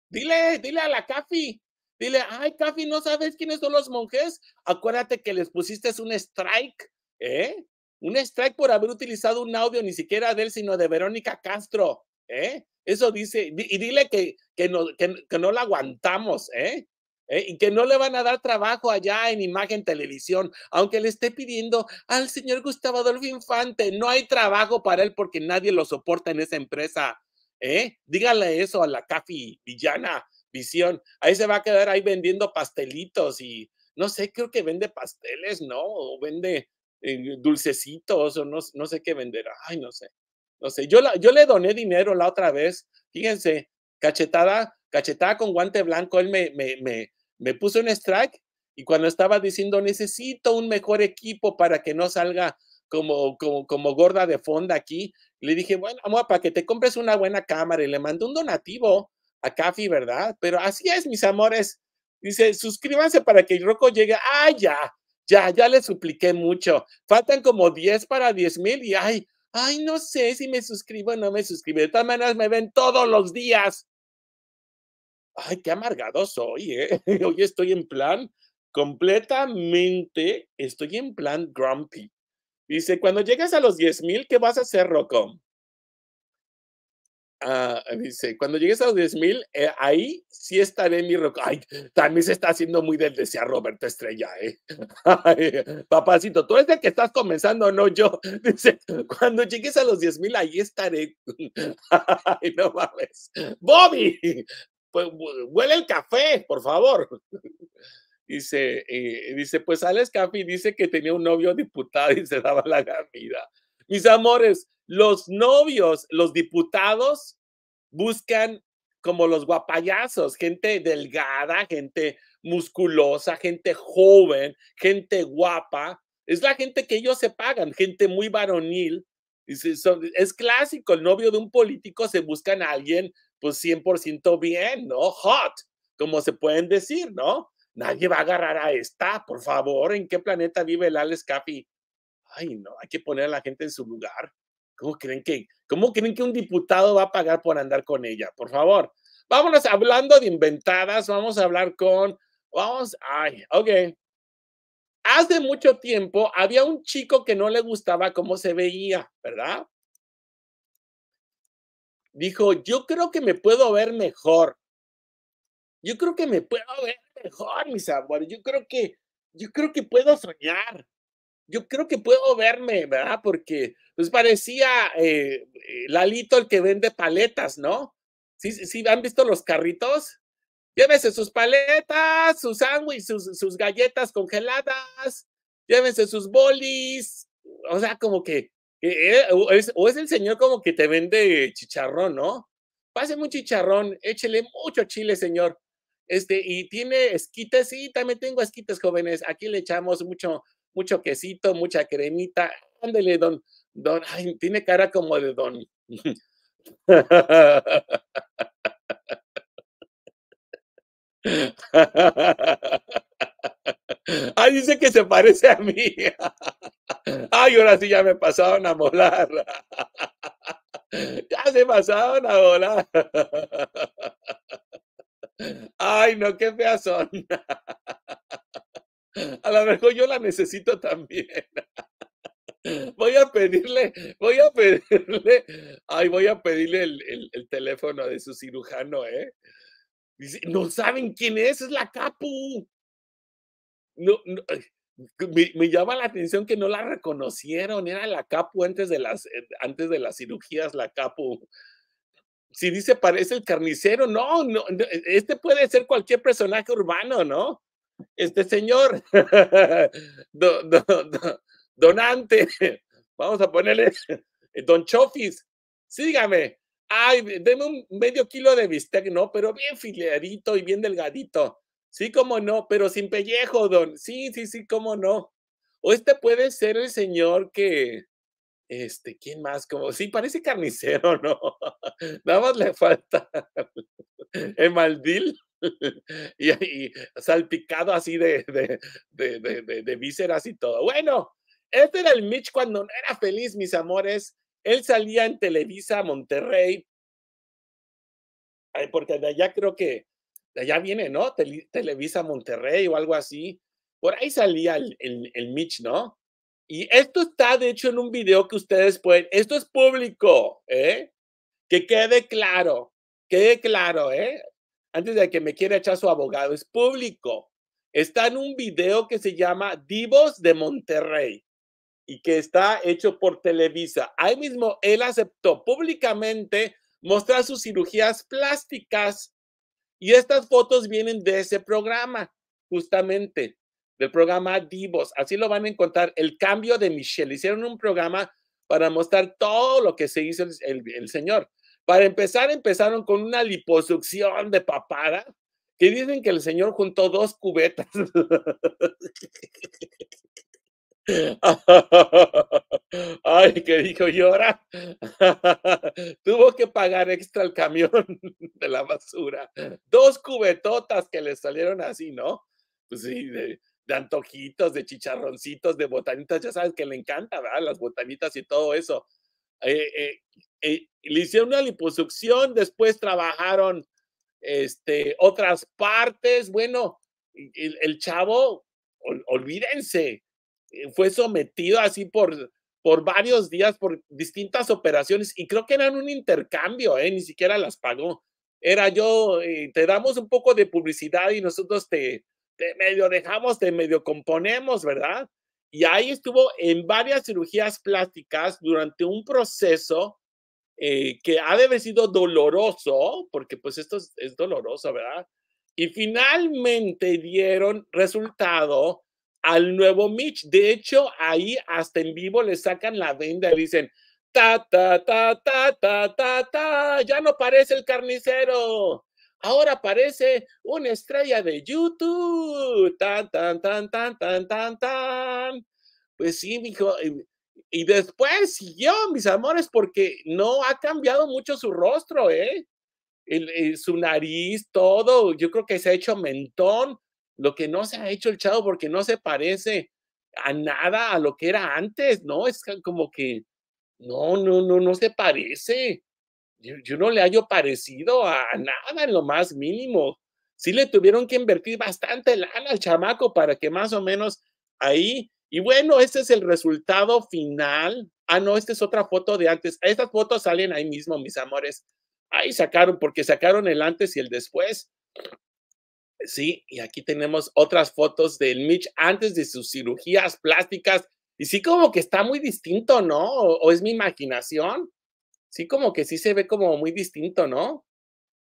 Dile, dile a la CAFI. Dile, ay, Cafi, ¿no sabes quiénes son los monjes? Acuérdate que les pusiste un strike, ¿eh? Un strike por haber utilizado un audio ni siquiera de él, sino de Verónica Castro, ¿eh? Eso dice, y dile que, que, no, que no la aguantamos, ¿eh? Eh, y que no le van a dar trabajo allá en imagen televisión, aunque le esté pidiendo al señor Gustavo Adolfo Infante, no hay trabajo para él porque nadie lo soporta en esa empresa. ¿eh? Dígale eso a la Cafi Villana Visión, ahí se va a quedar ahí vendiendo pastelitos y no sé, creo que vende pasteles, ¿no? O vende eh, dulcecitos o no, no sé qué venderá, ay, no sé, no sé, yo, yo le doné dinero la otra vez, fíjense, cachetada, cachetada con guante blanco, él me, puso un strike y cuando estaba diciendo necesito un mejor equipo para que no salga como, como, gorda de fondo aquí, le dije, bueno, amor, para que te compres una buena cámara y le mandé un donativo a Cafi, ¿verdad? Pero así es, mis amores. Dice, suscríbanse para que el roco llegue. Ah, ya, ya, ya le supliqué mucho. Faltan como 10 para 10 mil y ay, ay, no sé si me suscribo o no me suscribo. De todas maneras, me ven todos los días ay, qué amargado soy, ¿eh? Hoy estoy en plan completamente, estoy en plan grumpy. Dice, cuando llegues a los 10 mil, ¿qué vas a hacer, Rocco? Ah, dice, cuando llegues a los 10 mil, eh, ahí sí estaré mi rock. Ay, también se está haciendo muy del deseo Roberto Estrella, ¿eh? papacito, tú eres el que estás comenzando, no yo. Dice, cuando llegues a los 10 mil, ahí estaré. Ay, no mames. Bobby, pues, huele el café, por favor. Dice, eh, dice, pues Alex y dice que tenía un novio diputado y se daba la gamida. Mis amores, los novios, los diputados buscan como los guapayazos, gente delgada, gente musculosa, gente joven, gente guapa. Es la gente que ellos se pagan, gente muy varonil. Es, es clásico, el novio de un político se busca a alguien pues 100% bien, ¿no? Hot, como se pueden decir, ¿no? Nadie va a agarrar a esta, por favor, ¿en qué planeta vive el Alex Capi? Ay, no, hay que poner a la gente en su lugar. ¿Cómo creen que, cómo creen que un diputado va a pagar por andar con ella? Por favor, vámonos hablando de inventadas, vamos a hablar con, vamos, ay, ok. Hace mucho tiempo había un chico que no le gustaba cómo se veía, ¿verdad? dijo, yo creo que me puedo ver mejor. Yo creo que me puedo ver mejor, mis amores. Yo creo que, yo creo que puedo soñar. Yo creo que puedo verme, ¿verdad? Porque pues parecía eh, eh, Lalito el que vende paletas, ¿no? ¿Sí, ¿Sí han visto los carritos? Llévense sus paletas, sus sándwiches, sus, sus galletas congeladas, llévense sus bolis. O sea, como que e, o es, el señor como que te vende chicharrón, ¿no? Pase un chicharrón, échele mucho chile, señor. Este, y tiene esquites, sí, también tengo esquites, jóvenes. Aquí le echamos mucho, mucho quesito, mucha cremita. Ándele, don, don, tiene cara como de don. Ay, dice que se parece a mí. Ay, ahora sí ya me pasaron a molar. Ya se pasaron a volar. Ay, no, qué fea son. A lo mejor yo la necesito también. Voy a pedirle, voy a pedirle, ay, voy a pedirle el, el teléfono de su cirujano, ¿eh? Dice, no saben quién es, es la Capu no, me, llama la atención que no la reconocieron, era la Capu antes de las, eh, antes de las cirugías, la Capu Si dice parece el carnicero, no, no, e, este puede ser cualquier personaje urbano, ¿no? Este señor, donante, vamos a ponerle, eh, don Chofis, sígame, ay, deme un medio kilo de bistec, no, pero bien fileadito y bien delgadito. Sí, cómo no, pero sin pellejo, don. Sí, sí, sí, cómo no. O este puede ser el señor que, este, ¿quién más? Como, sí, parece carnicero, ¿no? Nada más le falta el maldil y, salpicado así de, de, vísceras y todo. Bueno, este era el Mitch cuando no era feliz, mis amores. Él salía en Televisa Monterrey, porque de allá creo que allá viene, ¿no? Televisa Monterrey o algo así. Por ahí salía el, el, Mitch, ¿no? Y esto está, de hecho, en un video que ustedes pueden, esto es público, ¿eh? Que quede claro, quede claro, ¿eh? Antes de que me quiera echar su abogado, es público. Está en un video que se llama Divos de Monterrey y que está hecho por Televisa. Ahí mismo él aceptó públicamente mostrar sus cirugías plásticas y estas fotos vienen de ese programa, justamente, del programa Divos. Así lo van a encontrar, el cambio de Michelle. Hicieron un programa para mostrar todo lo que se hizo el, señor. Para empezar, empezaron con una liposucción de papada, que dicen que el señor juntó dos cubetas. Ay, que dijo, llora tuvo que pagar extra el camión de la basura. Dos cubetotas que le salieron así, ¿no? Pues sí, de, antojitos, de chicharroncitos, de botanitas, ya sabes que le encanta, ¿verdad? Las botanitas y todo eso. Eh, eh, eh, le hicieron una liposucción, después trabajaron este, otras partes. Bueno, el, chavo, olvídense, eh, fue sometido así por, por varios días, por distintas operaciones, y creo que eran un intercambio, ¿eh? ni siquiera las pagó. Era yo, eh, te damos un poco de publicidad y nosotros te, te medio dejamos, te medio componemos, ¿verdad? Y ahí estuvo en varias cirugías plásticas durante un proceso eh, que ha de haber sido doloroso, porque pues esto es doloroso, ¿verdad? Y finalmente dieron resultado al nuevo Mitch. De hecho, ahí hasta en vivo le sacan la venda y dicen, ta, ta, ta, ta, ta, ta, ta, ya no parece el carnicero. Ahora parece una estrella de YouTube. Tan, tan, tan, tan, tan, tan, tan. Pues sí, hijo, Y después yo, mis amores, porque no ha cambiado mucho su rostro, ¿eh? ¿eh? su nariz, todo. Yo creo que se ha hecho mentón lo que no se ha hecho el Chavo porque no se parece a nada a lo que era antes, ¿no? Es como que no, no, no, no se parece. Yo, no le hallo parecido a nada en lo más mínimo. Sí le tuvieron que invertir bastante lana al chamaco para que más o menos ahí. Y bueno, este es el resultado final. Ah, no, esta es otra foto de antes. Estas fotos salen ahí mismo, mis amores. Ahí sacaron, porque sacaron el antes y el después. Sí, y aquí tenemos otras fotos del Mitch antes de sus cirugías plásticas. Y sí, como que está muy distinto, ¿no? O, es mi imaginación. Sí, como que sí se ve como muy distinto, ¿no?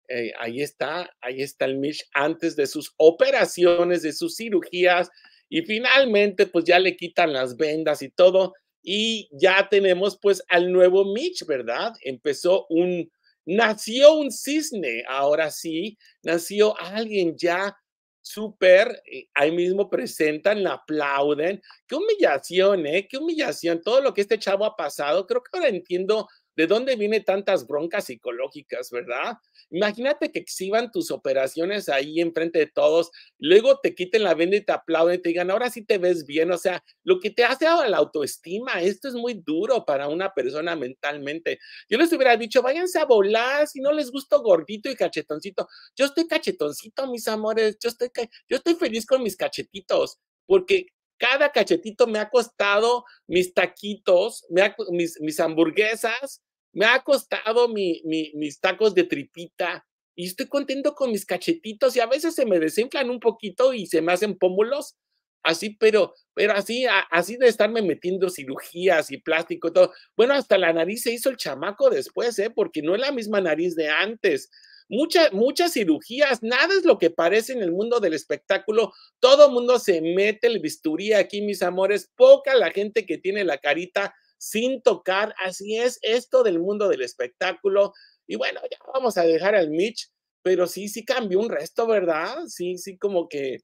Eh, ahí está, ahí está el Mitch antes de sus operaciones, de sus cirugías. Y finalmente, pues ya le quitan las vendas y todo. Y ya tenemos pues al nuevo Mitch, ¿verdad? Empezó un, Nació un cisne, ahora sí, nació alguien ya súper, eh, ahí mismo presentan, aplauden. Qué humillación, ¿eh? Qué humillación. Todo lo que este chavo ha pasado, creo que ahora entiendo ¿De dónde vienen tantas broncas psicológicas, verdad? Imagínate que exhiban tus operaciones ahí enfrente de todos, luego te quiten la venda y te aplauden y te digan, ahora sí te ves bien. O sea, lo que te hace a la autoestima, esto es muy duro para una persona mentalmente. Yo les hubiera dicho, váyanse a volar si no les gusto gordito y cachetoncito. Yo estoy cachetoncito, mis amores, yo estoy, yo estoy feliz con mis cachetitos. Porque cada cachetito me ha costado mis taquitos, mis, mis hamburguesas, me ha costado mis tacos de tripita y estoy contento con mis cachetitos y a veces se me desinflan un poquito y se me hacen pómulos, así, pero, pero así, así de estarme metiendo cirugías y plástico y todo. Bueno, hasta la nariz se hizo el chamaco después, ¿eh? Porque no es la misma nariz de antes. Muchas, muchas cirugías, nada es lo que parece en el mundo del espectáculo. Todo mundo se mete el bisturí aquí, mis amores. Poca la gente que tiene la carita sin tocar. Así es esto del mundo del espectáculo. Y bueno, ya vamos a dejar al Mitch, pero sí, sí cambió un resto, ¿verdad? Sí, sí, como que,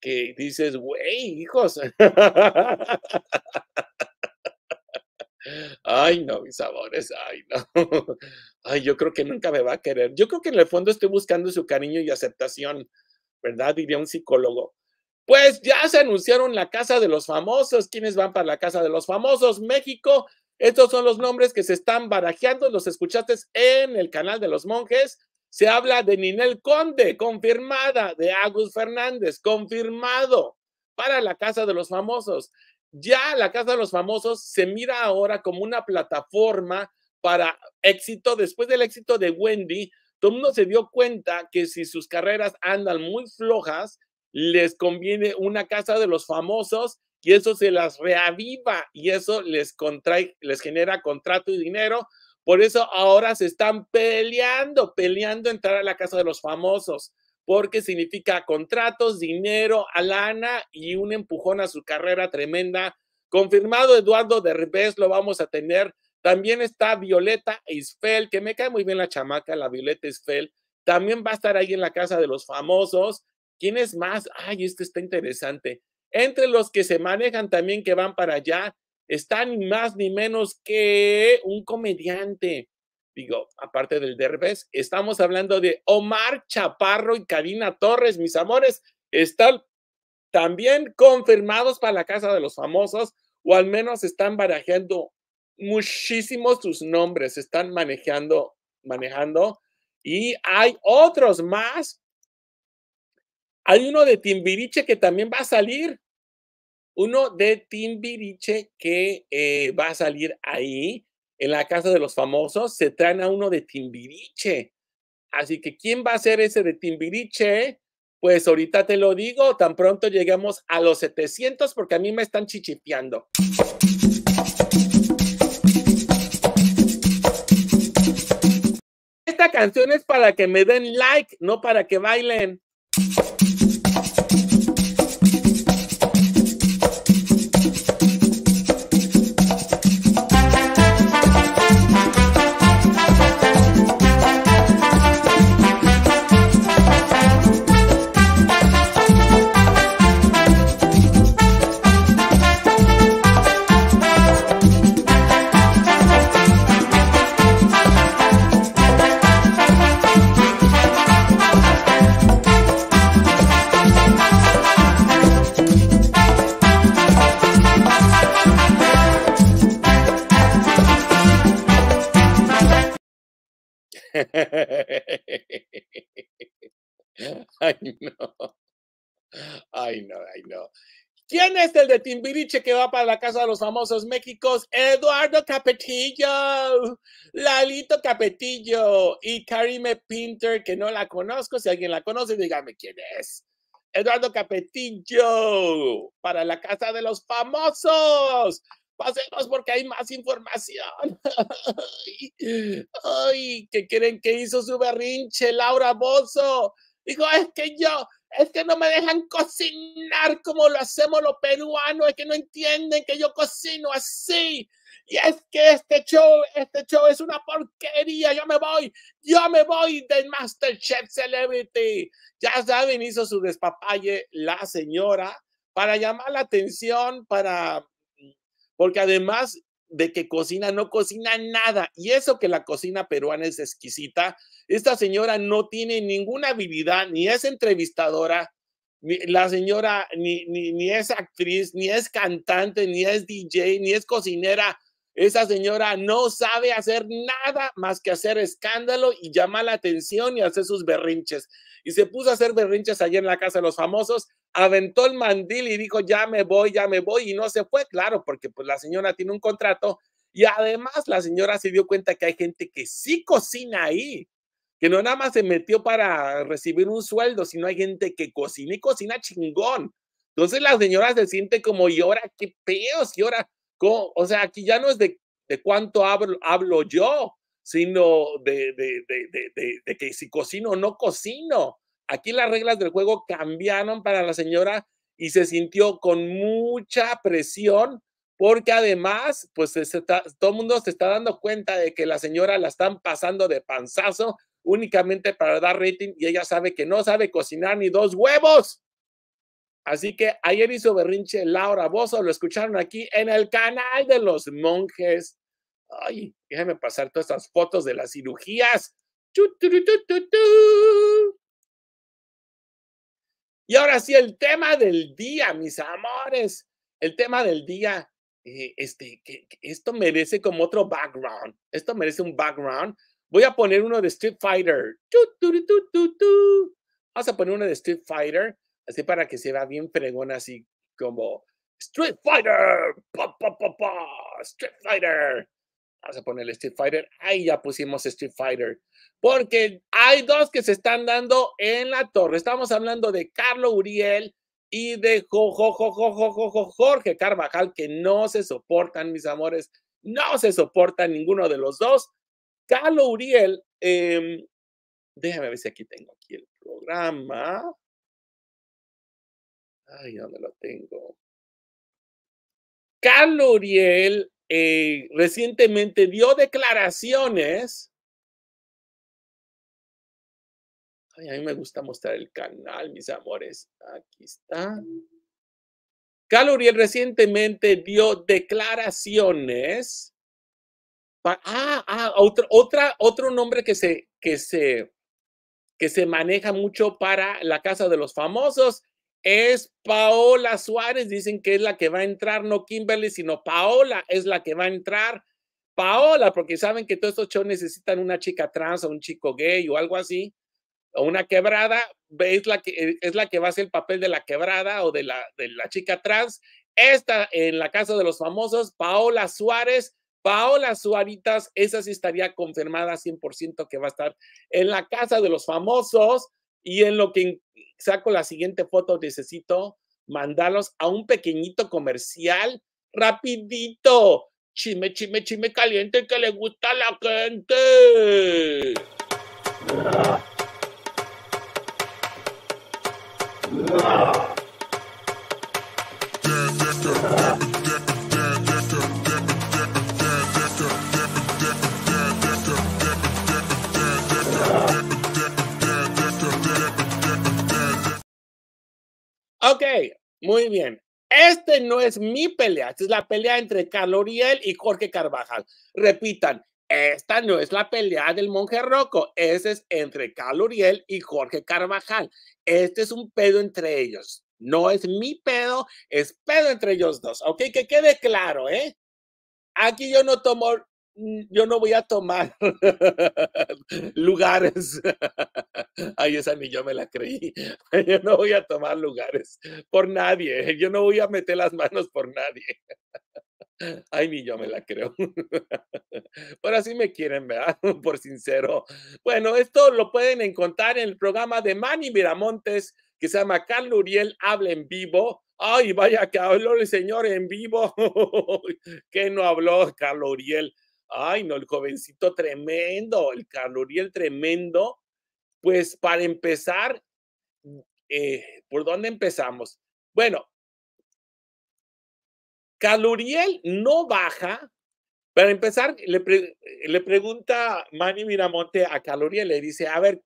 que dices, güey, hijos. Ay, no, mis amores, ay, no. Ay, yo creo que nunca me va a querer. Yo creo que en el fondo estoy buscando su cariño y aceptación, ¿verdad? Diría un psicólogo. Pues ya se anunciaron la Casa de los Famosos. ¿Quiénes van para la Casa de los Famosos? México. Estos son los nombres que se están barajeando. Los escuchaste en el canal de los monjes. Se habla de Ninel Conde, confirmada, de Agus Fernández, confirmado para la Casa de los Famosos. Ya la Casa de los Famosos se mira ahora como una plataforma para éxito. Después del éxito de Wendy, todo el mundo se dio cuenta que si sus carreras andan muy flojas, les conviene una casa de los famosos y eso se las reaviva y eso les contrae, les genera contrato y dinero. Por eso ahora se están peleando, peleando entrar a la casa de los famosos, porque significa contratos, dinero, alana y un empujón a su carrera tremenda. Confirmado Eduardo de Derbez, lo vamos a tener. También está Violeta Isfel, que me cae muy bien la chamaca, la Violeta Isfel. También va a estar ahí en la casa de los famosos ¿Quién es más? Ay, este está interesante. Entre los que se manejan también que van para allá, están ni más ni menos que un comediante. Digo, aparte del Derbez, estamos hablando de Omar Chaparro y Karina Torres, mis amores, están también confirmados para la Casa de los Famosos, o al menos están barajando muchísimos sus nombres, están manejando, manejando. Y hay otros más hay uno de Timbiriche que también va a salir. Uno de Timbiriche que eh, va a salir ahí en la casa de los famosos. Se traen a uno de Timbiriche. Así que, ¿quién va a ser ese de Timbiriche? Pues ahorita te lo digo, tan pronto llegamos a los 700 porque a mí me están chichipeando. Esta canción es para que me den like, no para que bailen. Este es el de Timbiriche que va para la Casa de los Famosos Méxicos? Eduardo Capetillo, Lalito Capetillo y Karime Pinter, que no la conozco. Si alguien la conoce, dígame quién es. Eduardo Capetillo para la Casa de los Famosos. Pasemos porque hay más información. ay, ¿qué que quieren que hizo su berrinche Laura Bozo. Dijo, es que yo, es que no me dejan cocinar como lo hacemos los peruanos, es que no entienden que yo cocino así. Y es que este show, este show es una porquería, yo me voy, yo me voy del MasterChef Celebrity. Ya saben, hizo su despapalle la señora para llamar la atención, para, porque además de que cocina, no cocina nada. Y eso que la cocina peruana es exquisita, esta señora no tiene ninguna habilidad, ni es entrevistadora, ni, la señora ni, ni, es actriz, ni es cantante, ni es DJ, ni es cocinera. Esa señora no sabe hacer nada más que hacer escándalo y llamar la atención y hacer sus berrinches. Y se puso a hacer berrinches ayer en la casa de los famosos aventó el mandil y dijo, ya me voy, ya me voy, y no se fue, claro, porque pues la señora tiene un contrato y además la señora se dio cuenta que hay gente que sí cocina ahí, que no nada más se metió para recibir un sueldo, sino hay gente que cocina y cocina chingón. Entonces la señora se siente como, y ahora qué peos, y ahora, o sea, aquí ya no es de, de cuánto hablo, hablo yo, sino de, de, de, de que si cocino o no cocino. Aquí las reglas del juego cambiaron para la señora y se sintió con mucha presión porque además, pues todo el mundo se está dando cuenta de que la señora la están pasando de panzazo únicamente para dar rating y ella sabe que no sabe cocinar ni dos huevos. Así que ayer hizo berrinche Laura Bozo, lo escucharon aquí en el canal de los monjes. Ay, déjame pasar todas estas fotos de las cirugías. Y ahora sí, el tema del día, mis amores, el tema del día, eh, este, que, esto merece como otro background, esto merece un background. Voy a poner uno de Street Fighter. Vamos a poner uno de Street Fighter, así para que se vea bien fregón, así como Street Fighter, Street Fighter. Vamos a ponerle Street Fighter. Ahí ya pusimos Street Fighter. Porque hay dos que se están dando en la torre. Estamos hablando de Carlo Uriel y de Jorge Carvajal, que no se soportan, mis amores. No se soportan ninguno de los dos. Carlo Uriel, em, déjame ver si aquí tengo aquí el programa. Ay, ¿dónde lo tengo? Carlo Uriel eh, recientemente dio declaraciones. Ay, a mí me gusta mostrar el canal, mis amores. Aquí está. Caluriel recientemente dio declaraciones. ah, ah, otro, otra, otro nombre que se, que, se, que se maneja mucho para la casa de los famosos es Paola Suárez, dicen que es la que va a entrar, no Kimberly, sino Paola es la que va a entrar. Paola, porque saben que todos estos shows necesitan una chica trans o un chico gay o algo así, o una quebrada, es la que, es la que va a ser el papel de la quebrada o de la, de la chica trans. Esta en la casa de los famosos, Paola Suárez, Paola Suaritas, esa sí estaría confirmada 100% que va a estar en la casa de los famosos. Y en lo que saco la siguiente foto, necesito mandarlos a un pequeñito comercial rapidito. Chime, chime, chime caliente que le gusta a la gente. Ok, muy bien. Este no es mi pelea, esta es la pelea entre Caloriel Uriel y Jorge Carvajal. Repitan, esta no es la pelea del monje roco, ese es entre Caloriel Uriel y Jorge Carvajal. Este es un pedo entre ellos. No es mi pedo, es pedo entre ellos dos. Ok, que quede claro, ¿eh? Aquí yo no tomo Mm, yo no voy a tomar lugares. Ay, esa ni yo me la creí. Yo no voy a tomar lugares por nadie. Yo no voy a meter las manos por nadie. Ay, ni yo me la creo. Por así me quieren, ¿verdad? Por sincero. Bueno, esto lo pueden encontrar en el programa de Manny Miramontes que se llama Carlos Uriel Habla en Vivo. Ay, vaya que habló el señor en vivo. que no habló Carlos Uriel ay, no, el jovencito tremendo, el caloriel tremendo, pues para empezar, mm, eh, ¿por dónde empezamos? Bueno, Caloriel no baja. Para empezar, le, eh, pregunta Manny Miramonte a Caloriel. le dice, a ver,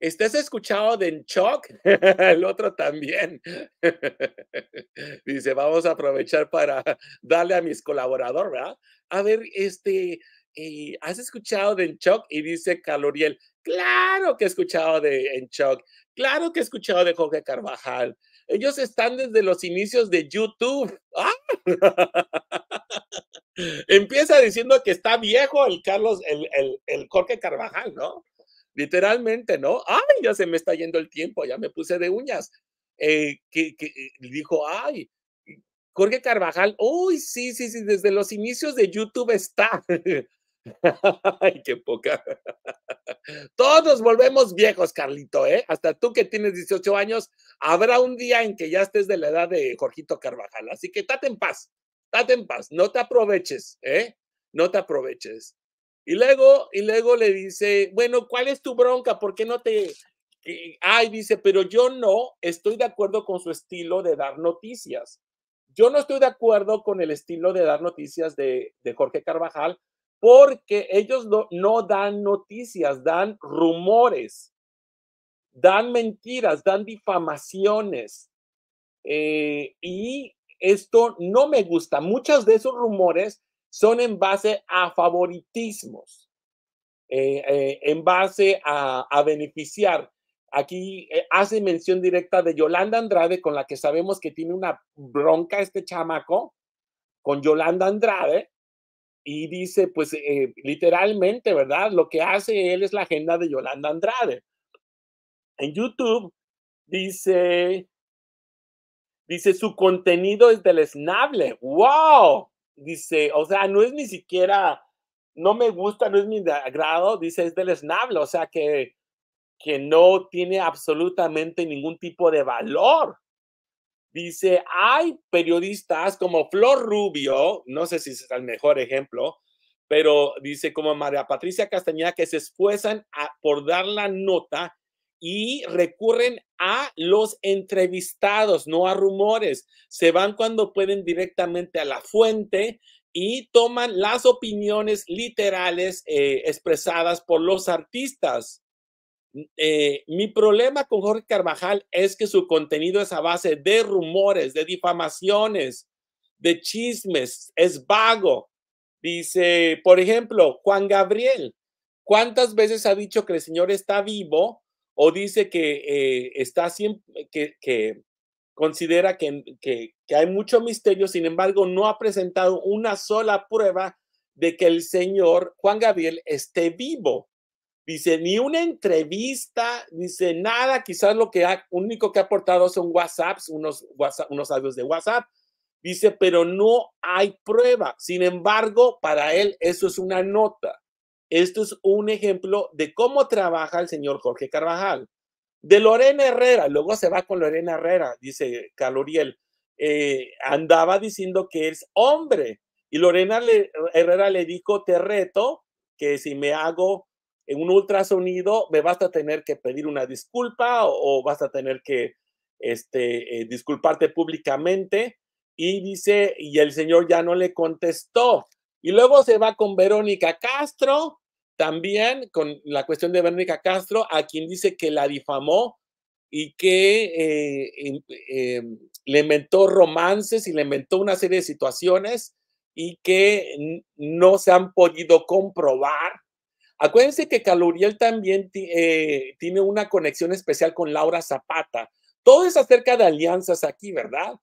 ¿Estás escuchado de Enchoc? El otro también. Dice, vamos a aprovechar para darle a mis colaboradores, ¿verdad? A ver, este, eh, ¿has escuchado de Enchoc? Y dice Caloriel, claro que he escuchado de shock, claro que he escuchado de Jorge Carvajal. Ellos están desde los inicios de YouTube. ¡Ah! Empieza diciendo que está viejo el Carlos, el, el, el Jorge Carvajal, ¿no? literalmente, ¿no? Ay, ya se me está yendo el tiempo, ya me puse de uñas. Eh, que, eh, dijo, ay, Jorge Carvajal, uy, sí, sí, sí, desde los inicios de YouTube está. ay, qué poca. Todos volvemos viejos, Carlito, ¿eh? Hasta tú que tienes 18 años, habrá un día en que ya estés de la edad de Jorgito Carvajal. Así que tate en paz, tate en paz, no te aproveches, ¿eh? No te aproveches. Y luego, y luego le dice, bueno, ¿cuál es tu bronca? ¿Por qué no te...? Ay, dice, pero yo no estoy de acuerdo con su estilo de dar noticias. Yo no estoy de acuerdo con el estilo de dar noticias de, Jorge Carvajal porque ellos no, dan noticias, dan rumores, dan mentiras, dan difamaciones. Eh, y esto no me gusta. Muchas de esos rumores son en base a favoritismos, eh, eh, en base a, beneficiar. Aquí eh, hace mención directa de Yolanda Andrade, con la que sabemos que tiene una bronca este chamaco, con Yolanda Andrade, y dice, pues literalmente, ¿verdad? Lo que hace él es la agenda de Yolanda Andrade. En YouTube dice, dice, su contenido es deleznable. ¡Wow! dice, o sea, no es ni siquiera, no me gusta, no es mi agrado, dice, es del esnablo, o sea que, que no tiene absolutamente ningún tipo de valor. Dice, hay periodistas como Flor Rubio, no sé si es el mejor ejemplo, pero dice como María Patricia Castañeda que se esfuerzan por dar la nota y recurren a los entrevistados, no a rumores. Se van cuando pueden directamente a la fuente y toman las opiniones literales eh, expresadas por los artistas. Mm, eh, mi problema con Jorge Carvajal es que su contenido es a base de rumores, de difamaciones, de chismes, es vago. Dice, por ejemplo, Juan Gabriel, ¿cuántas veces ha dicho que el Señor está vivo o dice que eh, está siempre, que, considera que, hay mucho misterio, sin embargo, no ha presentado una sola prueba de que el señor Juan Gabriel esté vivo. Dice, ni una entrevista, dice nada, quizás lo que ha, único que ha aportado son WhatsApps, unos, WhatsApp, unos audios de WhatsApp. Dice, pero no hay prueba. Sin embargo, para él eso es una nota. Esto es un ejemplo de cómo trabaja el señor Jorge Carvajal. De Lorena Herrera, luego se va con Lorena Herrera, dice Caloriel. Eh, andaba diciendo que es hombre y Lorena Herrera le dijo, te reto que si me hago en un ultrasonido, me vas a tener que pedir una disculpa o, vas a tener que este, eh, disculparte públicamente. Y dice, y el señor ya no le contestó. Y luego se va con Verónica Castro, también con la cuestión de Verónica Castro, a quien dice que la difamó y que eh, eh, le inventó romances y le inventó una serie de situaciones y que no se han podido comprobar. Acuérdense que Caluriel también eh, tiene una conexión especial con Laura Zapata. Todo es acerca de alianzas aquí, ¿verdad?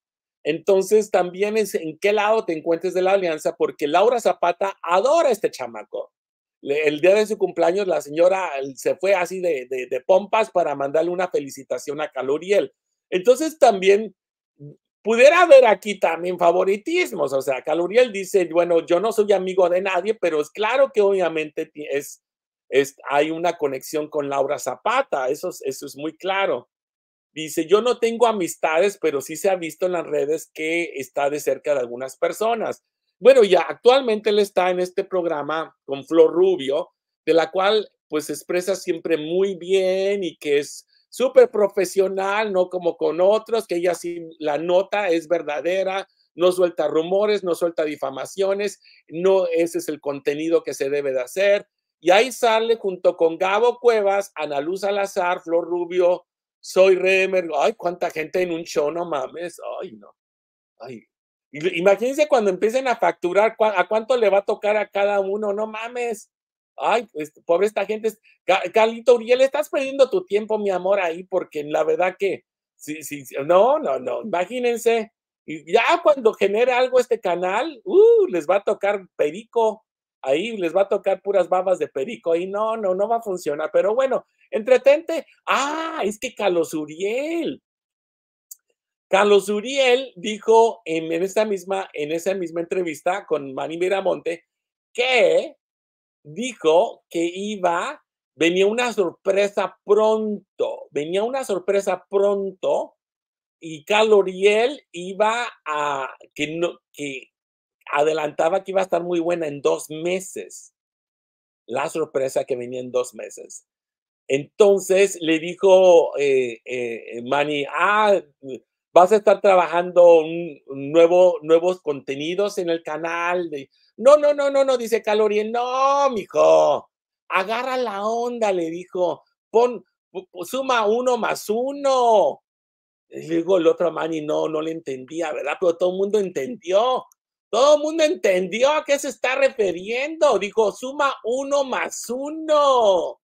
Entonces, también es en qué lado te encuentres de la alianza, porque Laura Zapata adora a este chamaco. El día de su cumpleaños, la señora se fue así de, pompas para mandarle una felicitación a Caluriel. Entonces, también pudiera haber aquí también favoritismos. O sea, Caluriel dice, bueno, yo no soy amigo de nadie, pero es claro que obviamente hay una conexión con Laura Zapata. Eso, eso es muy claro. Dice, yo no tengo amistades, pero sí se ha visto en las redes que está de cerca de algunas personas. Bueno, ya actualmente él está en este programa con Flor Rubio, de la cual pues expresa siempre muy bien y que es súper profesional, no como con otros, que ella sí, la nota es verdadera, no suelta rumores, no suelta difamaciones, no ese es el contenido que se debe de hacer. Y ahí sale junto con Gabo Cuevas, Ana Luz Salazar, Flor Rubio, soy Remer, ay, cuánta gente en un show, no mames, ay, no. Ay. Imagínense cuando empiecen a facturar, ¿a cuánto le va a tocar a cada uno? No mames. Ay, pues, pobre esta gente. Carlito Uriel, estás perdiendo tu tiempo, mi amor, ahí, porque la verdad que, sí, sí, no, no, no, imagínense. Y ya cuando genere algo este canal, uh, les va a tocar perico ahí les va a tocar puras babas de perico y no, no, no va a funcionar. Pero bueno, entretente. Ah, es que Carlos Uriel. Carlos Uriel dijo en, esta misma, en esa misma entrevista con Manny Miramonte que dijo que iba, venía una sorpresa pronto, venía una sorpresa pronto y Carlos Uriel iba a, que no, que adelantaba que iba a estar muy buena en dos meses. La sorpresa que venía en dos meses. Entonces le dijo eh, eh Manny, ah, vas a estar trabajando un nuevo, nuevos contenidos en el canal. no, no, no, no, no, dice calorie no, mijo, agarra la onda, le dijo, pon, suma uno más uno. Le dijo el otro Manny, no, no le entendía, ¿verdad? Pero todo el mundo mm. entendió. Todo el mundo entendió a qué se está refiriendo. Dijo, suma uno más uno.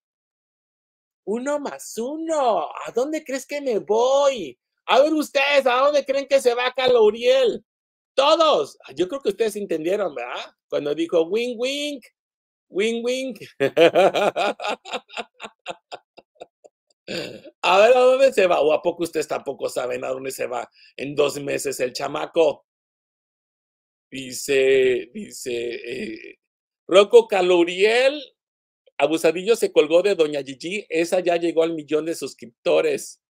Uno más uno. ¿A dónde crees que me voy? A ver ustedes, ¿a dónde creen que se va Caloriel? Todos. Ah, yo creo que ustedes entendieron, ¿verdad? Cuando dijo wing wing, wing wing. a ver, ¿a dónde se va? ¿O a poco ustedes tampoco saben a dónde se va en dos meses el chamaco? Dice, dice, Roco eh, Rocco Caluriel, Abusadillo se colgó de Doña Gigi, esa ya llegó al millón de suscriptores.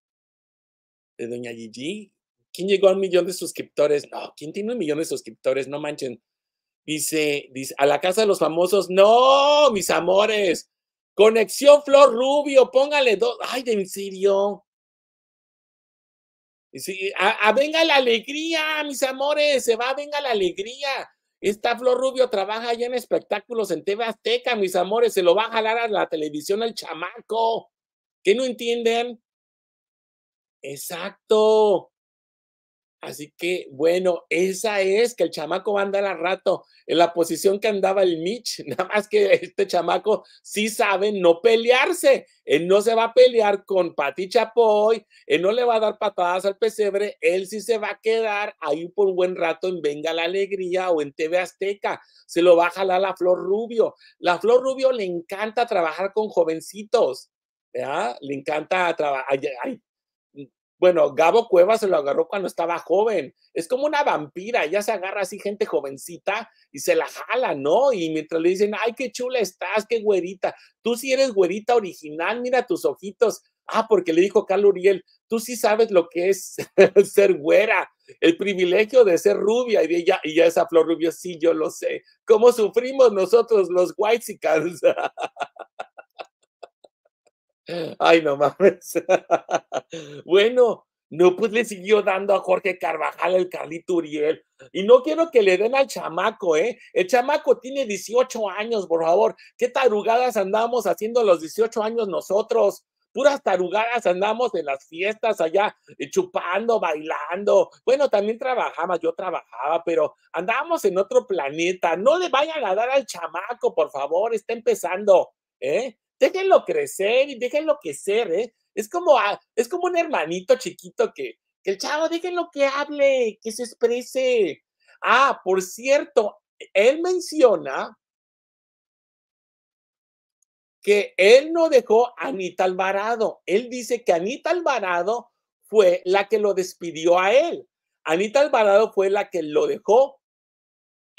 ¿De Doña Gigi? ¿Quién llegó al millón de suscriptores? No, ¿quién tiene un millón de suscriptores? No manchen. Dice, dice, a la casa de los famosos, no, mis amores. Conexión Flor Rubio, póngale dos. Ay, de serio? a, venga la alegría, mis amores, se va, venga la alegría. Esta Flor Rubio trabaja allá en espectáculos en TV Azteca, mis amores, se lo va a jalar a la televisión al chamaco. ¿Qué no entienden? Exacto. Así que, bueno, esa es que el chamaco va a rato en la posición que andaba el Mitch. Nada más que este chamaco sí sabe no pelearse. Él no se va a pelear con Pati Chapoy. Él no le va a dar patadas al pesebre. Él sí se va a quedar ahí por un buen rato en Venga la Alegría o en TV Azteca. Se lo va a jalar la Flor Rubio. La Flor Rubio le encanta trabajar con jovencitos. ¿verdad? Le encanta trabajar. Bueno, Gabo Cueva se lo agarró cuando estaba joven. Es como una vampira, ya se agarra así gente jovencita y se la jala, ¿no? Y mientras le dicen, ay, qué chula estás, qué güerita. Tú sí eres güerita original, mira tus ojitos. Ah, porque le dijo Carl Uriel, tú sí sabes lo que es ser güera, el privilegio de ser rubia. Y, de ella, y ya esa flor rubia, sí, yo lo sé. ¿Cómo sufrimos nosotros los whitesicans. Ay, no mames. bueno, no, pues le siguió dando a Jorge Carvajal, el Carlito Uriel. Y no quiero que le den al chamaco, ¿eh? El chamaco tiene 18 años, por favor. ¿Qué tarugadas andamos haciendo los 18 años nosotros? Puras tarugadas andamos en las fiestas allá, eh, chupando, bailando. Bueno, también trabajaba, yo trabajaba, pero andábamos en otro planeta. No le vayan a dar al chamaco, por favor, está empezando, ¿eh? déjenlo crecer y déjenlo que ser, ¿eh? Es como, ah, es como un hermanito chiquito que, que el chavo, déjenlo que hable, que se exprese. Ah, por cierto, él menciona que él no dejó a Anita Alvarado. Él dice que Anita Alvarado fue la que lo despidió a él. Anita Alvarado fue la que lo dejó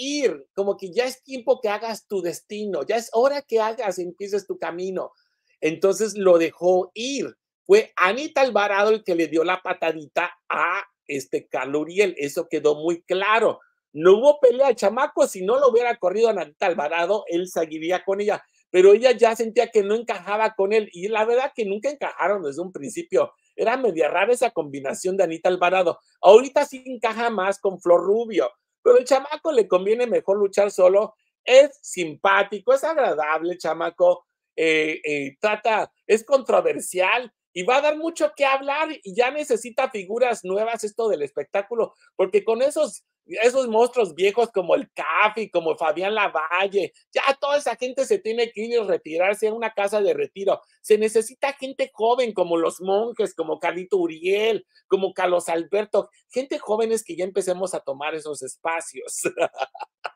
ir, como que ya es tiempo que hagas tu destino, ya es hora que hagas, empieces tu camino. Entonces lo dejó ir. Fue Anita Alvarado el que le dio la patadita a este Caluriel Eso quedó muy claro. No hubo pelea chamaco. Si no lo hubiera corrido Anita Alvarado, él seguiría con ella. Pero ella ya sentía que no encajaba con él. Y la verdad que nunca encajaron desde un principio. Era media rara esa combinación de Anita Alvarado. Ahorita sí encaja más con Flor Rubio. Pero el chamaco le conviene mejor luchar solo. Es simpático, es agradable, chamaco. Eh, eh, trata, es controversial, y va a dar mucho que hablar y ya necesita figuras nuevas esto del espectáculo, porque con esos, esos monstruos viejos como el Cafi, como Fabián Lavalle, ya toda esa gente se tiene que ir a retirarse a una casa de retiro. Se necesita gente joven como los monjes, como Carlito Uriel, como Carlos Alberto, gente jóvenes que ya empecemos a tomar esos espacios.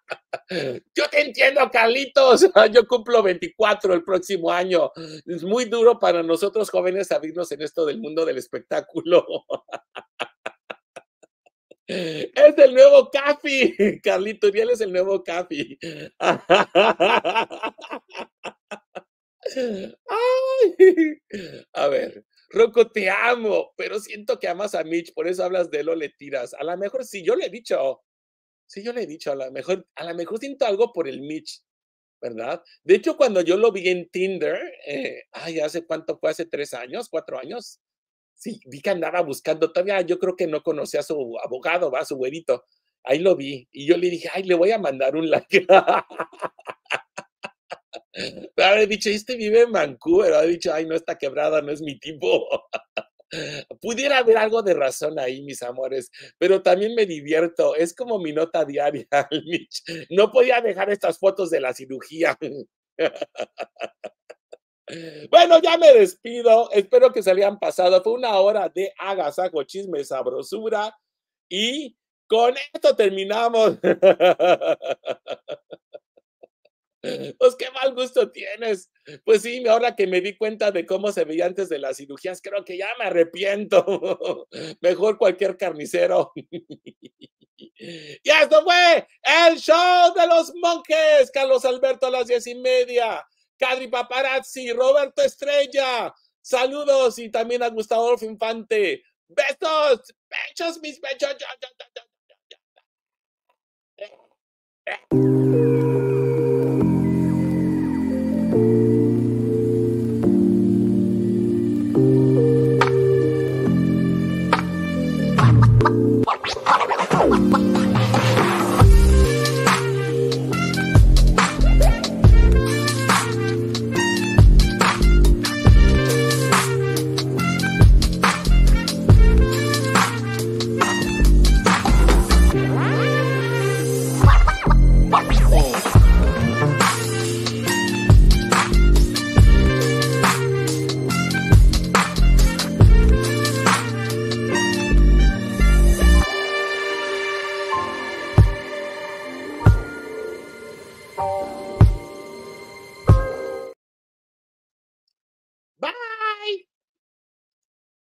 Yo te entiendo, Carlitos. Yo cumplo 24 el próximo año. Es muy duro para nosotros jóvenes abrirnos en esto del mundo del espectáculo. Es el nuevo Cafi. Carlito Uriel es el nuevo Cafi. A ver. Rocco, te amo, pero siento que amas a Mitch, por eso hablas de él o le tiras. A lo mejor sí, yo le he dicho, Sí, yo le he dicho, a lo mejor, a lo mejor siento algo por el Mitch, ¿verdad? De hecho, cuando yo lo vi en Tinder, eh, ay, ¿hace cuánto fue? ¿Hace tres años? ¿Cuatro años? Sí, vi que andaba buscando, todavía yo creo que no conocía a su abogado, va, a su güerito. Ahí lo vi y yo le dije, ay, le voy a mandar un like. he dicho, este vive en Vancouver, ha dicho, ay, no está quebrada, no es mi tipo. Pudiera haber algo de razón ahí, mis amores, pero también me divierto. Es como mi nota diaria, No podía dejar estas fotos de la cirugía. Bueno, ya me despido. Espero que se pasado. Fue una hora de agasajo, chisme, sabrosura. Y con esto terminamos. Pues qué mal gusto tienes. Pues sí, ahora que me di cuenta de cómo se veía antes de las cirugías, creo que ya me arrepiento. Mejor cualquier carnicero. Y esto fue el show de los monjes. Carlos Alberto a las diez y media. Cadri Paparazzi, Roberto Estrella. Saludos y también a Gustavo Infante. Besos, pechos, mis pechos.